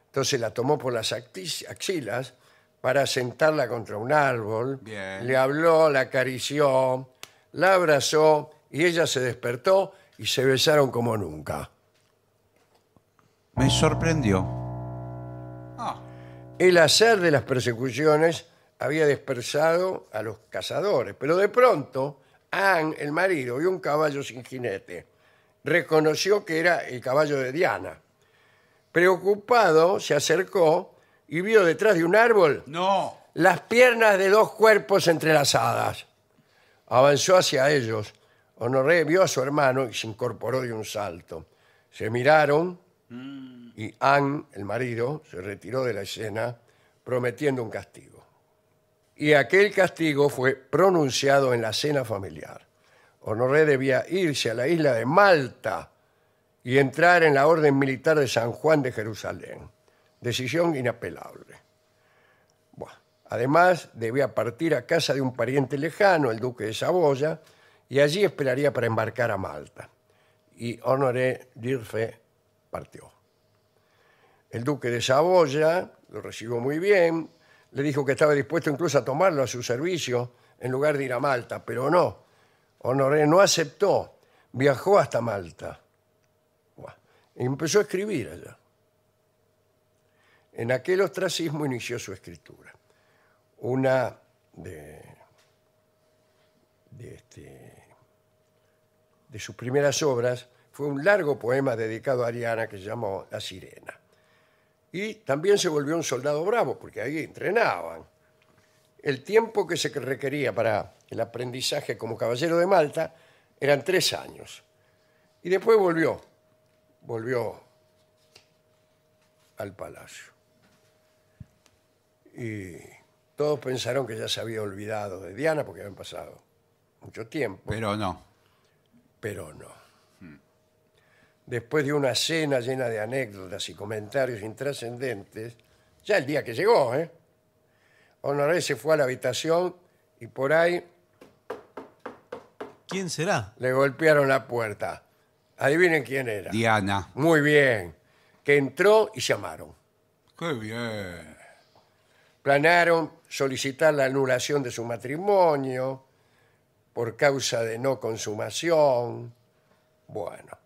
Entonces la tomó por las axilas para sentarla contra un árbol, le habló, la acarició, la abrazó y ella se despertó y se besaron como nunca. Me sorprendió. Ah. El hacer de las persecuciones había dispersado a los cazadores, pero de pronto Ann, el marido, vio un caballo sin jinete. Reconoció que era el caballo de Diana. Preocupado, se acercó y vio detrás de un árbol las piernas de dos cuerpos entrelazadas. Avanzó hacia ellos. Honoré vio a su hermano y se incorporó de un salto. Se miraron y Anne, el marido, se retiró de la escena prometiendo un castigo. Y aquel castigo fue pronunciado en la cena familiar. Honoré debía irse a la isla de Malta y entrar en la Orden Militar de San Juan de Jerusalén. Decisión inapelable. Además, debía partir a casa de un pariente lejano, el duque de Saboya, y allí esperaría para embarcar a Malta. Y Honoré d'Irfe partió. El duque de Saboya lo recibió muy bien, le dijo que estaba dispuesto incluso a tomarlo a su servicio en lugar de ir a Malta, pero no. Honoré no aceptó, viajó hasta Malta. Y empezó a escribir allá. En aquel ostracismo inició su escritura. Una este, de, sus primeras obras fue un largo poema dedicado a Ariana que se llamó La Sirena. Y también se volvió un soldado bravo, porque ahí entrenaban. El tiempo que se requería para el aprendizaje como caballero de Malta eran tres años. Y después volvió, volvió al palacio y todos pensaron que ya se había olvidado de Diana porque habían pasado mucho tiempo. Pero no. Pero no. Después de una cena llena de anécdotas y comentarios intrascendentes, ya el día que llegó, ¿eh? Honoré se fue a la habitación y por ahí ¿Quién será? le golpearon la puerta. Adivinen quién era. Diana. Muy bien. Que entró y llamaron. Qué bien. Planaron solicitar la anulación de su matrimonio por causa de no consumación. Bueno,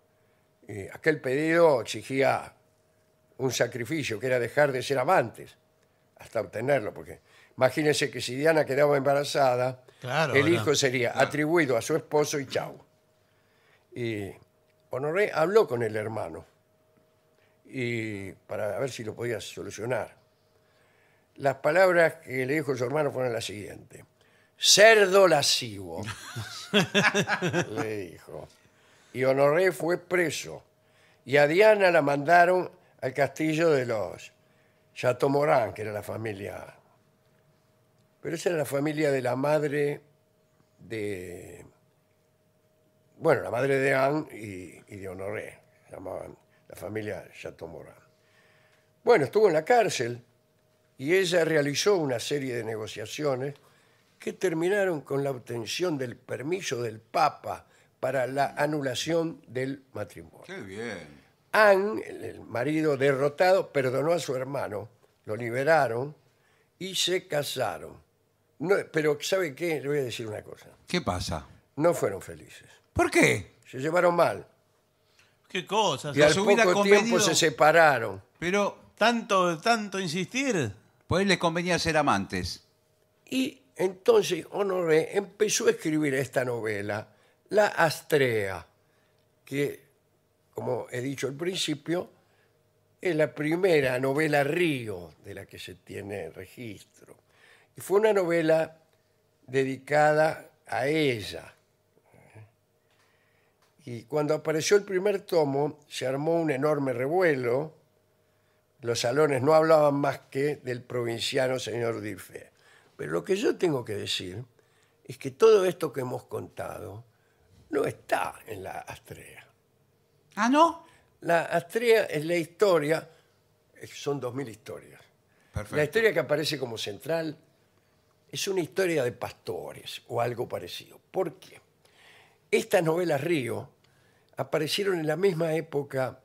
aquel pedido exigía un sacrificio, que era dejar de ser amantes hasta obtenerlo, porque imagínense que si Diana quedaba embarazada, el hijo sería atribuido a su esposo y chau. Y Honoré habló con el hermano y para ver si lo podía solucionar las palabras que le dijo su hermano fueron las siguientes. Cerdo lascivo, le dijo. Y Honoré fue preso. Y a Diana la mandaron al castillo de los Morán, que era la familia. Pero esa era la familia de la madre de. Bueno, la madre de Anne y, de Honoré. llamaban la familia Morin. Bueno, estuvo en la cárcel y ella realizó una serie de negociaciones que terminaron con la obtención del permiso del Papa para la anulación del matrimonio. Qué bien. Anne, el marido derrotado, perdonó a su hermano, lo liberaron y se casaron. No, pero ¿sabe qué? Le voy a decir una cosa. ¿Qué pasa? No fueron felices. ¿Por qué? Se llevaron mal. ¿Qué cosas? Y al su poco tiempo se separaron. Pero tanto, tanto insistir. Pues les convenía ser amantes. Y entonces Honoré empezó a escribir esta novela, La Astrea, que, como he dicho al principio, es la primera novela Río de la que se tiene registro. Y fue una novela dedicada a ella. Y cuando apareció el primer tomo, se armó un enorme revuelo los salones no hablaban más que del provinciano señor Dirfe. Pero lo que yo tengo que decir es que todo esto que hemos contado no está en la Astrea. ¿Ah, no? La Astrea es la historia, son dos mil historias. La historia que aparece como central es una historia de pastores o algo parecido. ¿Por qué? Estas novelas Río aparecieron en la misma época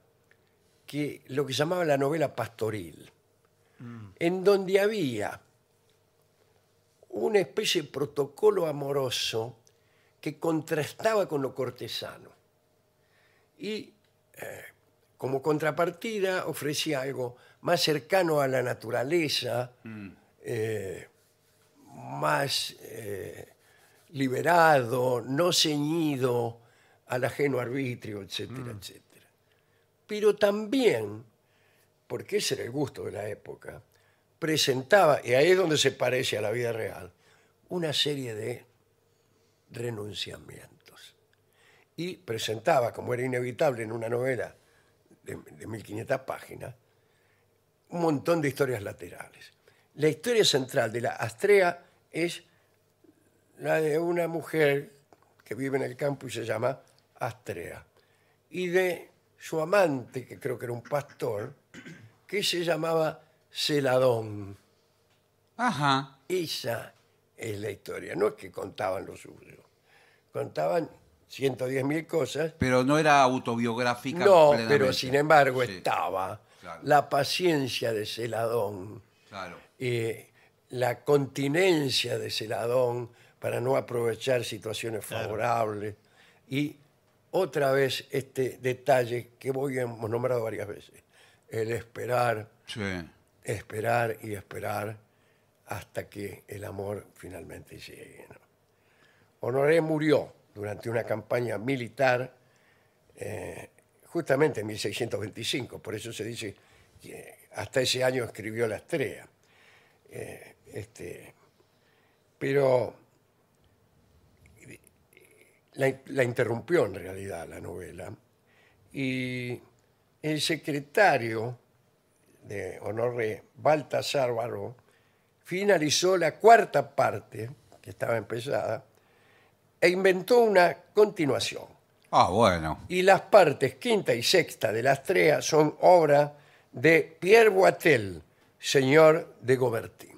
que lo que llamaba la novela pastoril, mm. en donde había una especie de protocolo amoroso que contrastaba con lo cortesano. Y eh, como contrapartida ofrecía algo más cercano a la naturaleza, mm. eh, más eh, liberado, no ceñido al ajeno arbitrio, etcétera, mm. etcétera pero también, porque ese era el gusto de la época, presentaba, y ahí es donde se parece a la vida real, una serie de renunciamientos. Y presentaba, como era inevitable en una novela de, 1500 páginas, un montón de historias laterales. La historia central de la Astrea es la de una mujer que vive en el campo y se llama Astrea, y de su amante, que creo que era un pastor, que se llamaba Celadón. Ajá. Esa es la historia, no es que contaban lo suyo, contaban 110.000 cosas. Pero no era autobiográfica. No, pero sin embargo estaba la paciencia de Celadón, claro. Eh, la continencia de Celadón para no aprovechar situaciones favorables y otra vez este detalle que voy hemos nombrado varias veces. El esperar, esperar y esperar hasta que el amor finalmente llegue. Honoré murió durante una campaña militar eh, justamente en 1625, por eso se dice que hasta ese año escribió La Estrella. Eh, este, pero la, interrumpió en realidad la novela, y el secretario de Honoré Baltasar Baró finalizó la cuarta parte, que estaba empezada, e inventó una continuación. Ah, bueno. Y las partes quinta y sexta de las tres son obra de Pierre Boitel, señor de Gobertín.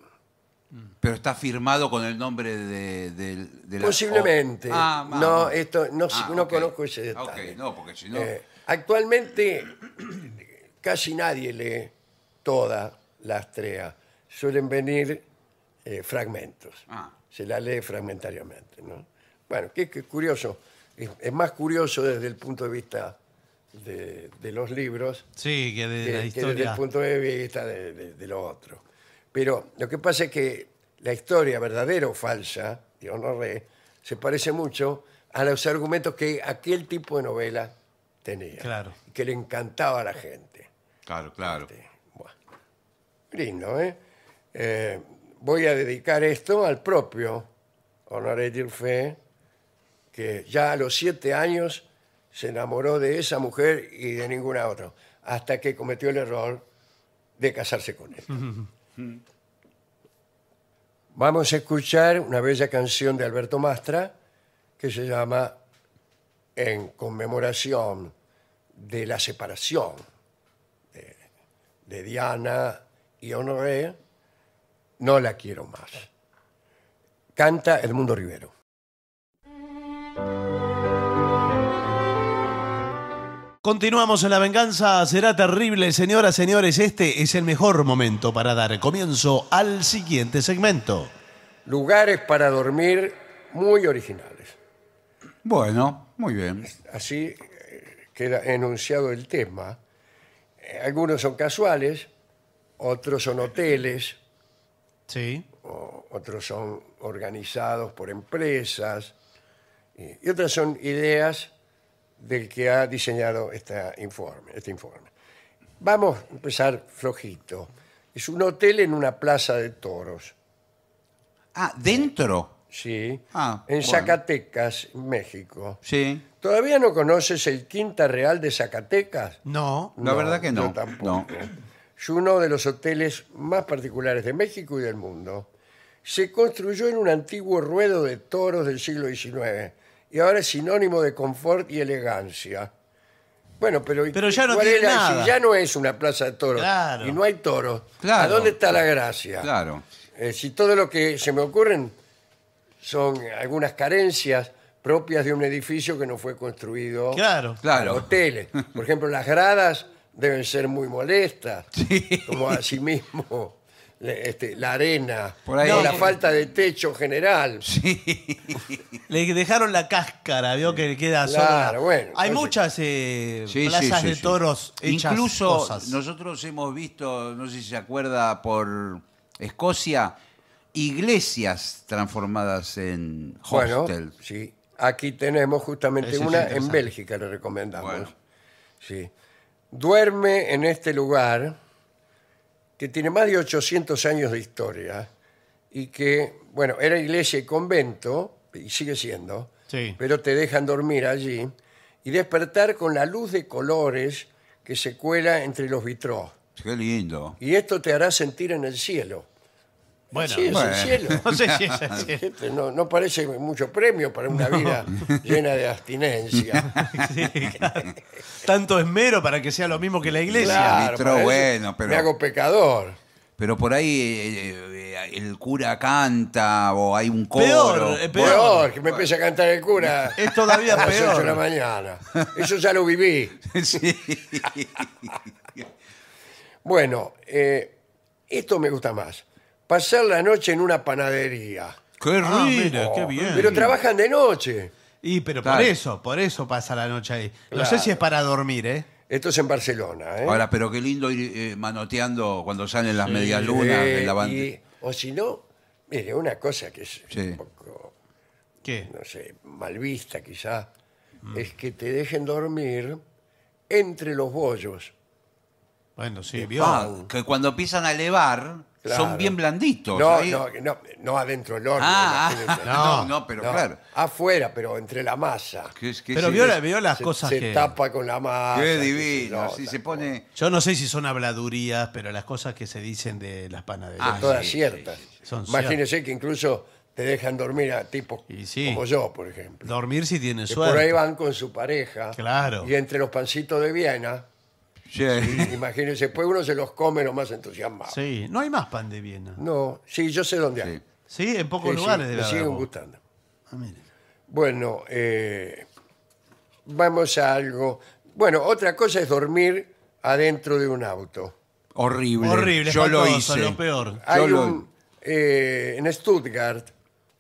Pero está firmado con el nombre de, Posiblemente. Oh. Ah, no, esto, no, ah, conozco ese detalle. Eh, actualmente casi nadie lee toda la astrea. Suelen venir eh, fragmentos. Ah. Se la lee fragmentariamente. Bueno, qué, curioso. Es, más curioso desde el punto de vista de, los libros Sí, que desde el punto de vista de, de- de lo otro. Pero lo que pasa es que la historia verdadera o falsa de Honoré se parece mucho a los argumentos que aquel tipo de novela tenía. Claro. Que le encantaba a la gente. Claro, claro. Este, bueno. Lindo, ¿eh? ¿eh? Voy a dedicar esto al propio Honoré Fe, que ya a los siete años se enamoró de esa mujer y de ninguna otra, hasta que cometió el error de casarse con él. Vamos a escuchar una bella canción de Alberto Mastra que se llama En conmemoración de la separación de, Diana y Honoré, no la quiero más. Canta El Mundo Rivero. Continuamos en la venganza, será terrible, señoras, señores, este es el mejor momento para dar comienzo al siguiente segmento. Lugares para dormir muy originales. Bueno, muy bien. Así eh, queda enunciado el tema. Eh, algunos son casuales, otros son hoteles, Sí. otros son organizados por empresas, y otras son ideas del que ha diseñado informe, este informe. Vamos a empezar flojito. Es un hotel en una plaza de toros. Ah, dentro. Sí. Ah, en Zacatecas, México. Sí. ¿Todavía no conoces el Quinta Real de Zacatecas? No, la verdad que no. Es uno de los hoteles más particulares de México y del mundo. Se construyó en un antiguo ruedo de toros del siglo XIX y ahora es sinónimo de confort y elegancia. Bueno, pero, Pero ya no tiene ya no es una plaza de toros y no hay toros, ¿a dónde está la gracia? Claro. Eh, si todo lo que se me ocurren son algunas carencias propias de un edificio que no fue construido Claro. Claro. hoteles. Por ejemplo, las gradas deben ser muy molestas, como a mismo este, la arena Por ahí. la falta de techo general. Le dejaron la cáscara, vio que le queda sola. bueno, Hay muchas eh, plazas de toros Incluso nosotros hemos visto, no sé si se acuerda, por Escocia, iglesias transformadas en Bueno, sí. Aquí tenemos justamente una en Bélgica, le recomendamos. Duerme en este lugar que tiene más de 800 años de historia y que, bueno, era iglesia y convento, y sigue siendo, pero te dejan dormir allí y despertar con la luz de colores que se cuela entre los vitros. Qué lindo. Y esto te hará sentir en el cielo. Bueno, es cielo. No sé si es No, parece mucho premio para una vida llena de abstinencia. Tanto esmero para que sea lo mismo que la iglesia. Claro, bueno, pero... Me hago pecador pero por ahí eh, eh, el cura canta o hay un coro. Eh, peor, peor. que me empiece a cantar el cura. Es todavía peor. la mañana. Eso ya lo viví. bueno, esto me gusta más pasar la noche en una panadería. ¡Qué ah, rico! qué bien. Pero trabajan de noche. Y pero por eso, por eso pasa la noche ahí. No sé si es para dormir, ¿eh? Esto es en Barcelona, ¿eh? Ahora, pero qué lindo ir eh, manoteando cuando salen las medialunas lunas. en la banda. o si no, mire, una cosa que es un poco, ¿Qué? no sé, mal vista quizá, mm. es que te dejen dormir entre los bollos. Bueno, sí, vio. Ah, que cuando empiezan a elevar, son bien blanditos. No, no, adentro el horno. Ah, ah, no, pero claro. Afuera, pero entre la masa. Pero vio, las cosas cosas se tapa con la masa. Qué divino, se pone... Yo no sé si son habladurías, pero las cosas que se dicen de las panaderías. Ah, Todas ciertas. Imagínese que incluso te dejan dormir a tipos como yo, por ejemplo. Dormir si tienes suerte. por ahí van con su pareja. Claro. Y entre los pancitos de Viena imagínense, después pues uno se los come lo más entusiasmado. Sí, no hay más pan de Viena. No, sí, yo sé dónde hay. Sí, en pocos lugares me siguen gustando. Ah, bueno, eh, vamos a algo. Bueno, otra cosa es dormir adentro de un auto. Horrible. Horrible, Yo lo hice. lo peor. Eh, en Stuttgart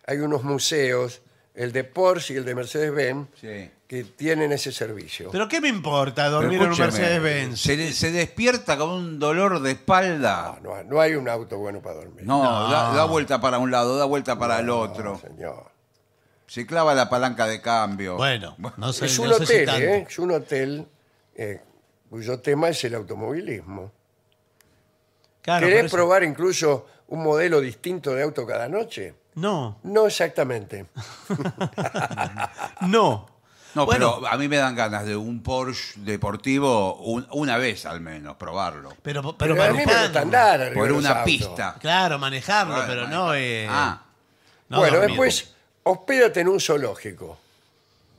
hay unos museos el de Porsche y el de Mercedes-Benz que tienen ese servicio. ¿Pero qué me importa dormir en un Mercedes-Benz? Se, despierta con un dolor de espalda. No, no hay un auto bueno para dormir. No, Da, vuelta para un lado, da vuelta para el otro. Señor. Se clava la palanca de cambio. Bueno, no sé, es un hotel, ¿eh? Es un hotel eh, cuyo tema es el automovilismo. ¿Querés probar incluso un modelo distinto de auto cada noche? No. No exactamente. No. No, pero a mí me dan ganas de un Porsche deportivo una vez al menos, probarlo. Pero, pero, Pero, mí me andar Por una pista. Claro, manejarlo, pero no. eh, Ah, bueno, después, hospédate en un zoológico.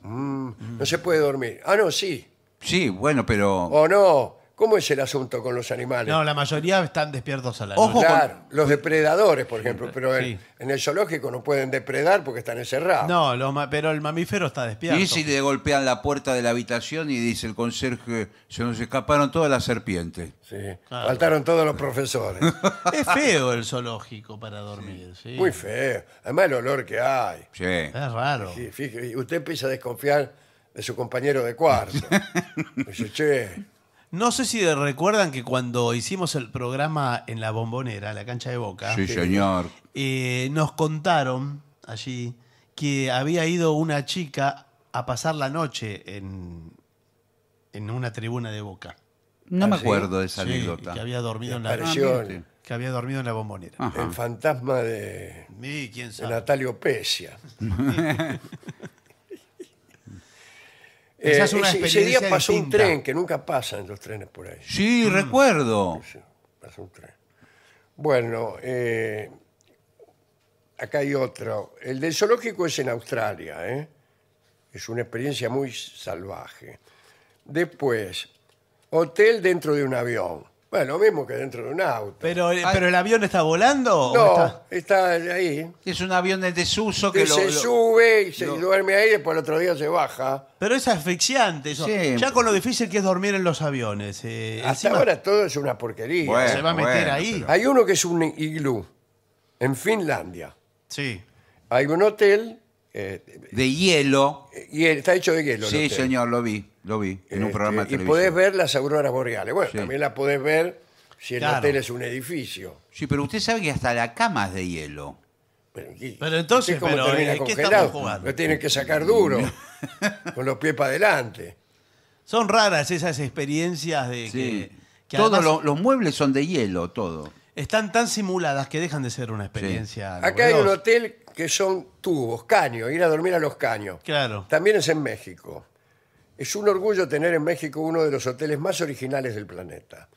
Mm, no se puede dormir. Ah, no, sí. sí, bueno, pero... O no, ¿Cómo es el asunto con los animales? No, la mayoría están despiertos a la Ojo los depredadores, por ejemplo, pero en- el zoológico no pueden depredar porque están encerrados. No, pero el mamífero está despierto. Y si le golpean la puerta de la habitación y dice el conserje, se nos escaparon todas las serpientes. Sí. Faltaron todos los profesores. Es feo el zoológico para dormir. Sí. Muy feo. Además el olor que hay. Sí. Es raro. Sí, fíjese, usted empieza a desconfiar de su compañero de cuarto. Dice, che, no sé si recuerdan que cuando hicimos el programa en la bombonera, la cancha de Boca, Sí, señor. Eh, nos contaron allí que había ido una chica a pasar la noche en, en una tribuna de Boca. No me ah, acuerdo de esa anécdota. Que había dormido en la que había dormido en la bombonera. el fantasma de, Natalio Pescia. Eh, Esa es una ese, día pasó un tren, que nunca pasan los trenes por ahí. Sí, mm. recuerdo. pasó un tren. Bueno, eh, acá hay otro. El del zoológico es en Australia, ¿eh? Es una experiencia muy salvaje. Después, hotel dentro de un avión. Bueno, lo mismo que dentro de un auto. Pero, eh, ah. pero el avión está volando. No, está? ahí. Es un avión de desuso que, se sube y se duerme ahí y después el otro día se baja. Pero es asfixiante eso. Ya con lo difícil que es dormir en los aviones. Eh, Hasta ahora todo es una porquería. se va a meter ahí. Hay uno que es un iglú en Finlandia. Sí. Hay un hotel eh, de hielo. Eh, está hecho de hielo. Sí, señor, lo vi, lo vi en un este, programa de y podés ver las auroras boreales. Bueno, también las podés ver si el hotel es un edificio. Sí, pero usted sabe que hasta la cama es de hielo. Pero, entonces, pero, ¿eh, qué estamos jugando? Lo tienen que sacar duro, con los pies para adelante. Son raras esas experiencias de que, Todos los muebles son de hielo, todo. están tan simuladas que dejan de ser una experiencia. Acá hay un hotel que son tubos, caños, ir a dormir a los caños. Claro. También es en México. Es un orgullo tener en México uno de los hoteles más originales del planeta.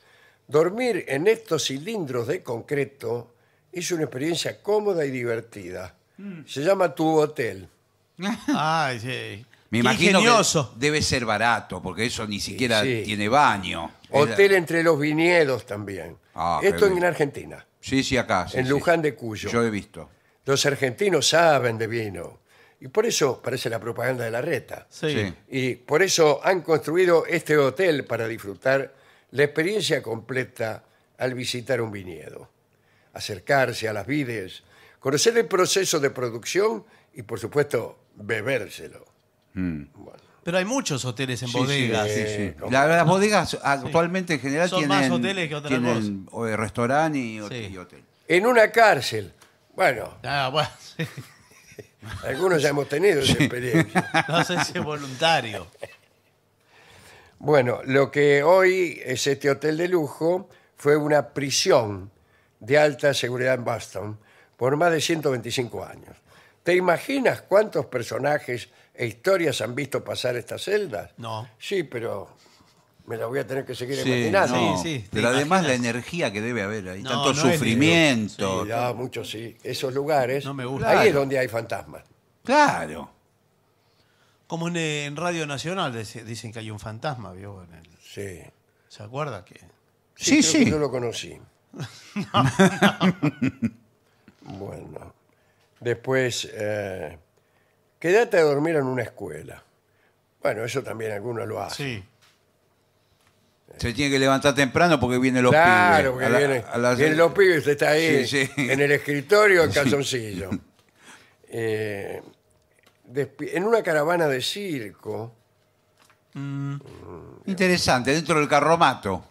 Dormir en estos cilindros de concreto es una experiencia cómoda y divertida. Mm. Se llama tubo hotel. Ay, sí. Me imagino que debe ser barato, porque eso ni siquiera tiene baño. Hotel entre los viñedos también. Ah, Esto en Argentina, Sí, sí, acá. en Luján de Cuyo. Yo he visto. Los argentinos saben de vino. Y por eso parece la propaganda de la reta. Sí. Y por eso han construido este hotel para disfrutar la experiencia completa al visitar un viñedo. Acercarse a las vides, conocer el proceso de producción y, por supuesto, bebérselo. Mm. Pero hay muchos hoteles en bodegas. Sí, sí, las bodegas actualmente en general Son tienen, más hoteles que tienen eh, restaurante y, y hotel. En una cárcel bueno, ah, algunos ya hemos tenido esa experiencia. No sé si es voluntario. Bueno, lo que hoy es este hotel de lujo fue una prisión de alta seguridad en Boston por más de 125 años. ¿Te imaginas cuántos personajes e historias han visto pasar estas celdas? No. Sí, pero me la voy a tener que seguir imaginando. Sí, sí, pero además la energía que debe haber ahí, tanto sufrimiento. Sí, ya, ah, sí. Esos lugares. No me gusta. Ahí es donde hay fantasmas. Claro. Como en, eh, Radio Nacional dicen que hay un fantasma, ¿vio? En el- Sí. ¿Se acuerda que? Sí, sí. Yo lo conocí. bueno. Después, eh, quédate a dormir en una escuela. Bueno, eso también algunos lo hacen. Sí se tiene que levantar temprano porque vienen los pibes. Claro, porque vienen, los pibes, está ahí en el escritorio, el calzoncillo. Eh, en una caravana de circo. Mm, interesante, dentro del carromato.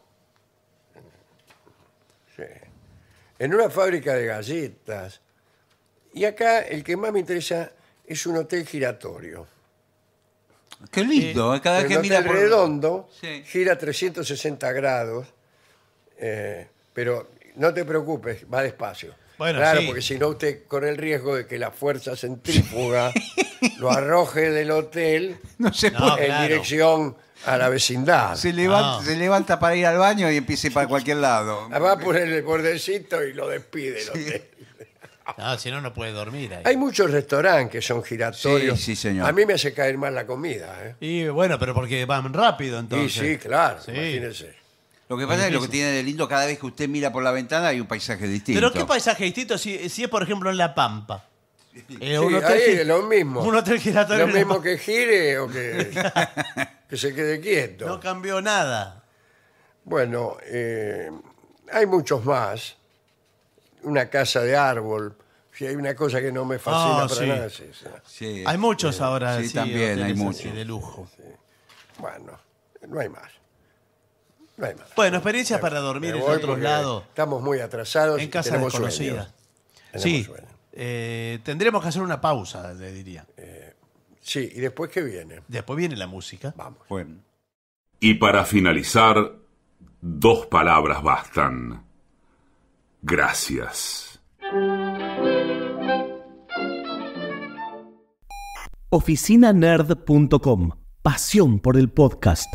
En una fábrica de galletas. Y acá el que más me interesa es un hotel giratorio. Qué lindo, eh, cada vez que mira por... redondo gira 360 grados, eh, pero no te preocupes, va despacio. claro, porque si no usted corre el riesgo de que la fuerza centrífuga lo arroje del hotel en dirección a la vecindad. Se levanta, ah. se levanta para ir al baño y empieza para cualquier lado. Va por el bordecito y lo despide el hotel. No, si no, no puede dormir ahí. Hay muchos restaurantes que son giratorios. Sí, sí, señor. A mí me hace caer mal la comida. ¿eh? Y bueno, pero porque van rápido entonces. sí, claro, Lo que pasa es que lo que tiene de lindo, cada vez que usted mira por la ventana hay un paisaje distinto. Pero qué paisaje distinto si, si es, por ejemplo, en La Pampa. Eh, lo mismo. Lo mismo que gire o que, se quede quieto. No cambió nada. Bueno, eh, hay muchos más una casa de árbol. Si hay una cosa que no me fascina ah, para nada esa. Hay muchos ahora. sí, también hay muchos. de lujo. Bueno, no hay más. No hay más. Bueno, experiencias para dormir en otros lados. Estamos muy atrasados. En casa desconocida. Sí. Eh, tendremos que hacer una pausa, le diría. Eh, sí, y después qué viene. Después viene la música. Vamos. Bueno. Y para finalizar, dos palabras bastan. Gracias. Oficinanerd.com. Pasión por el podcast.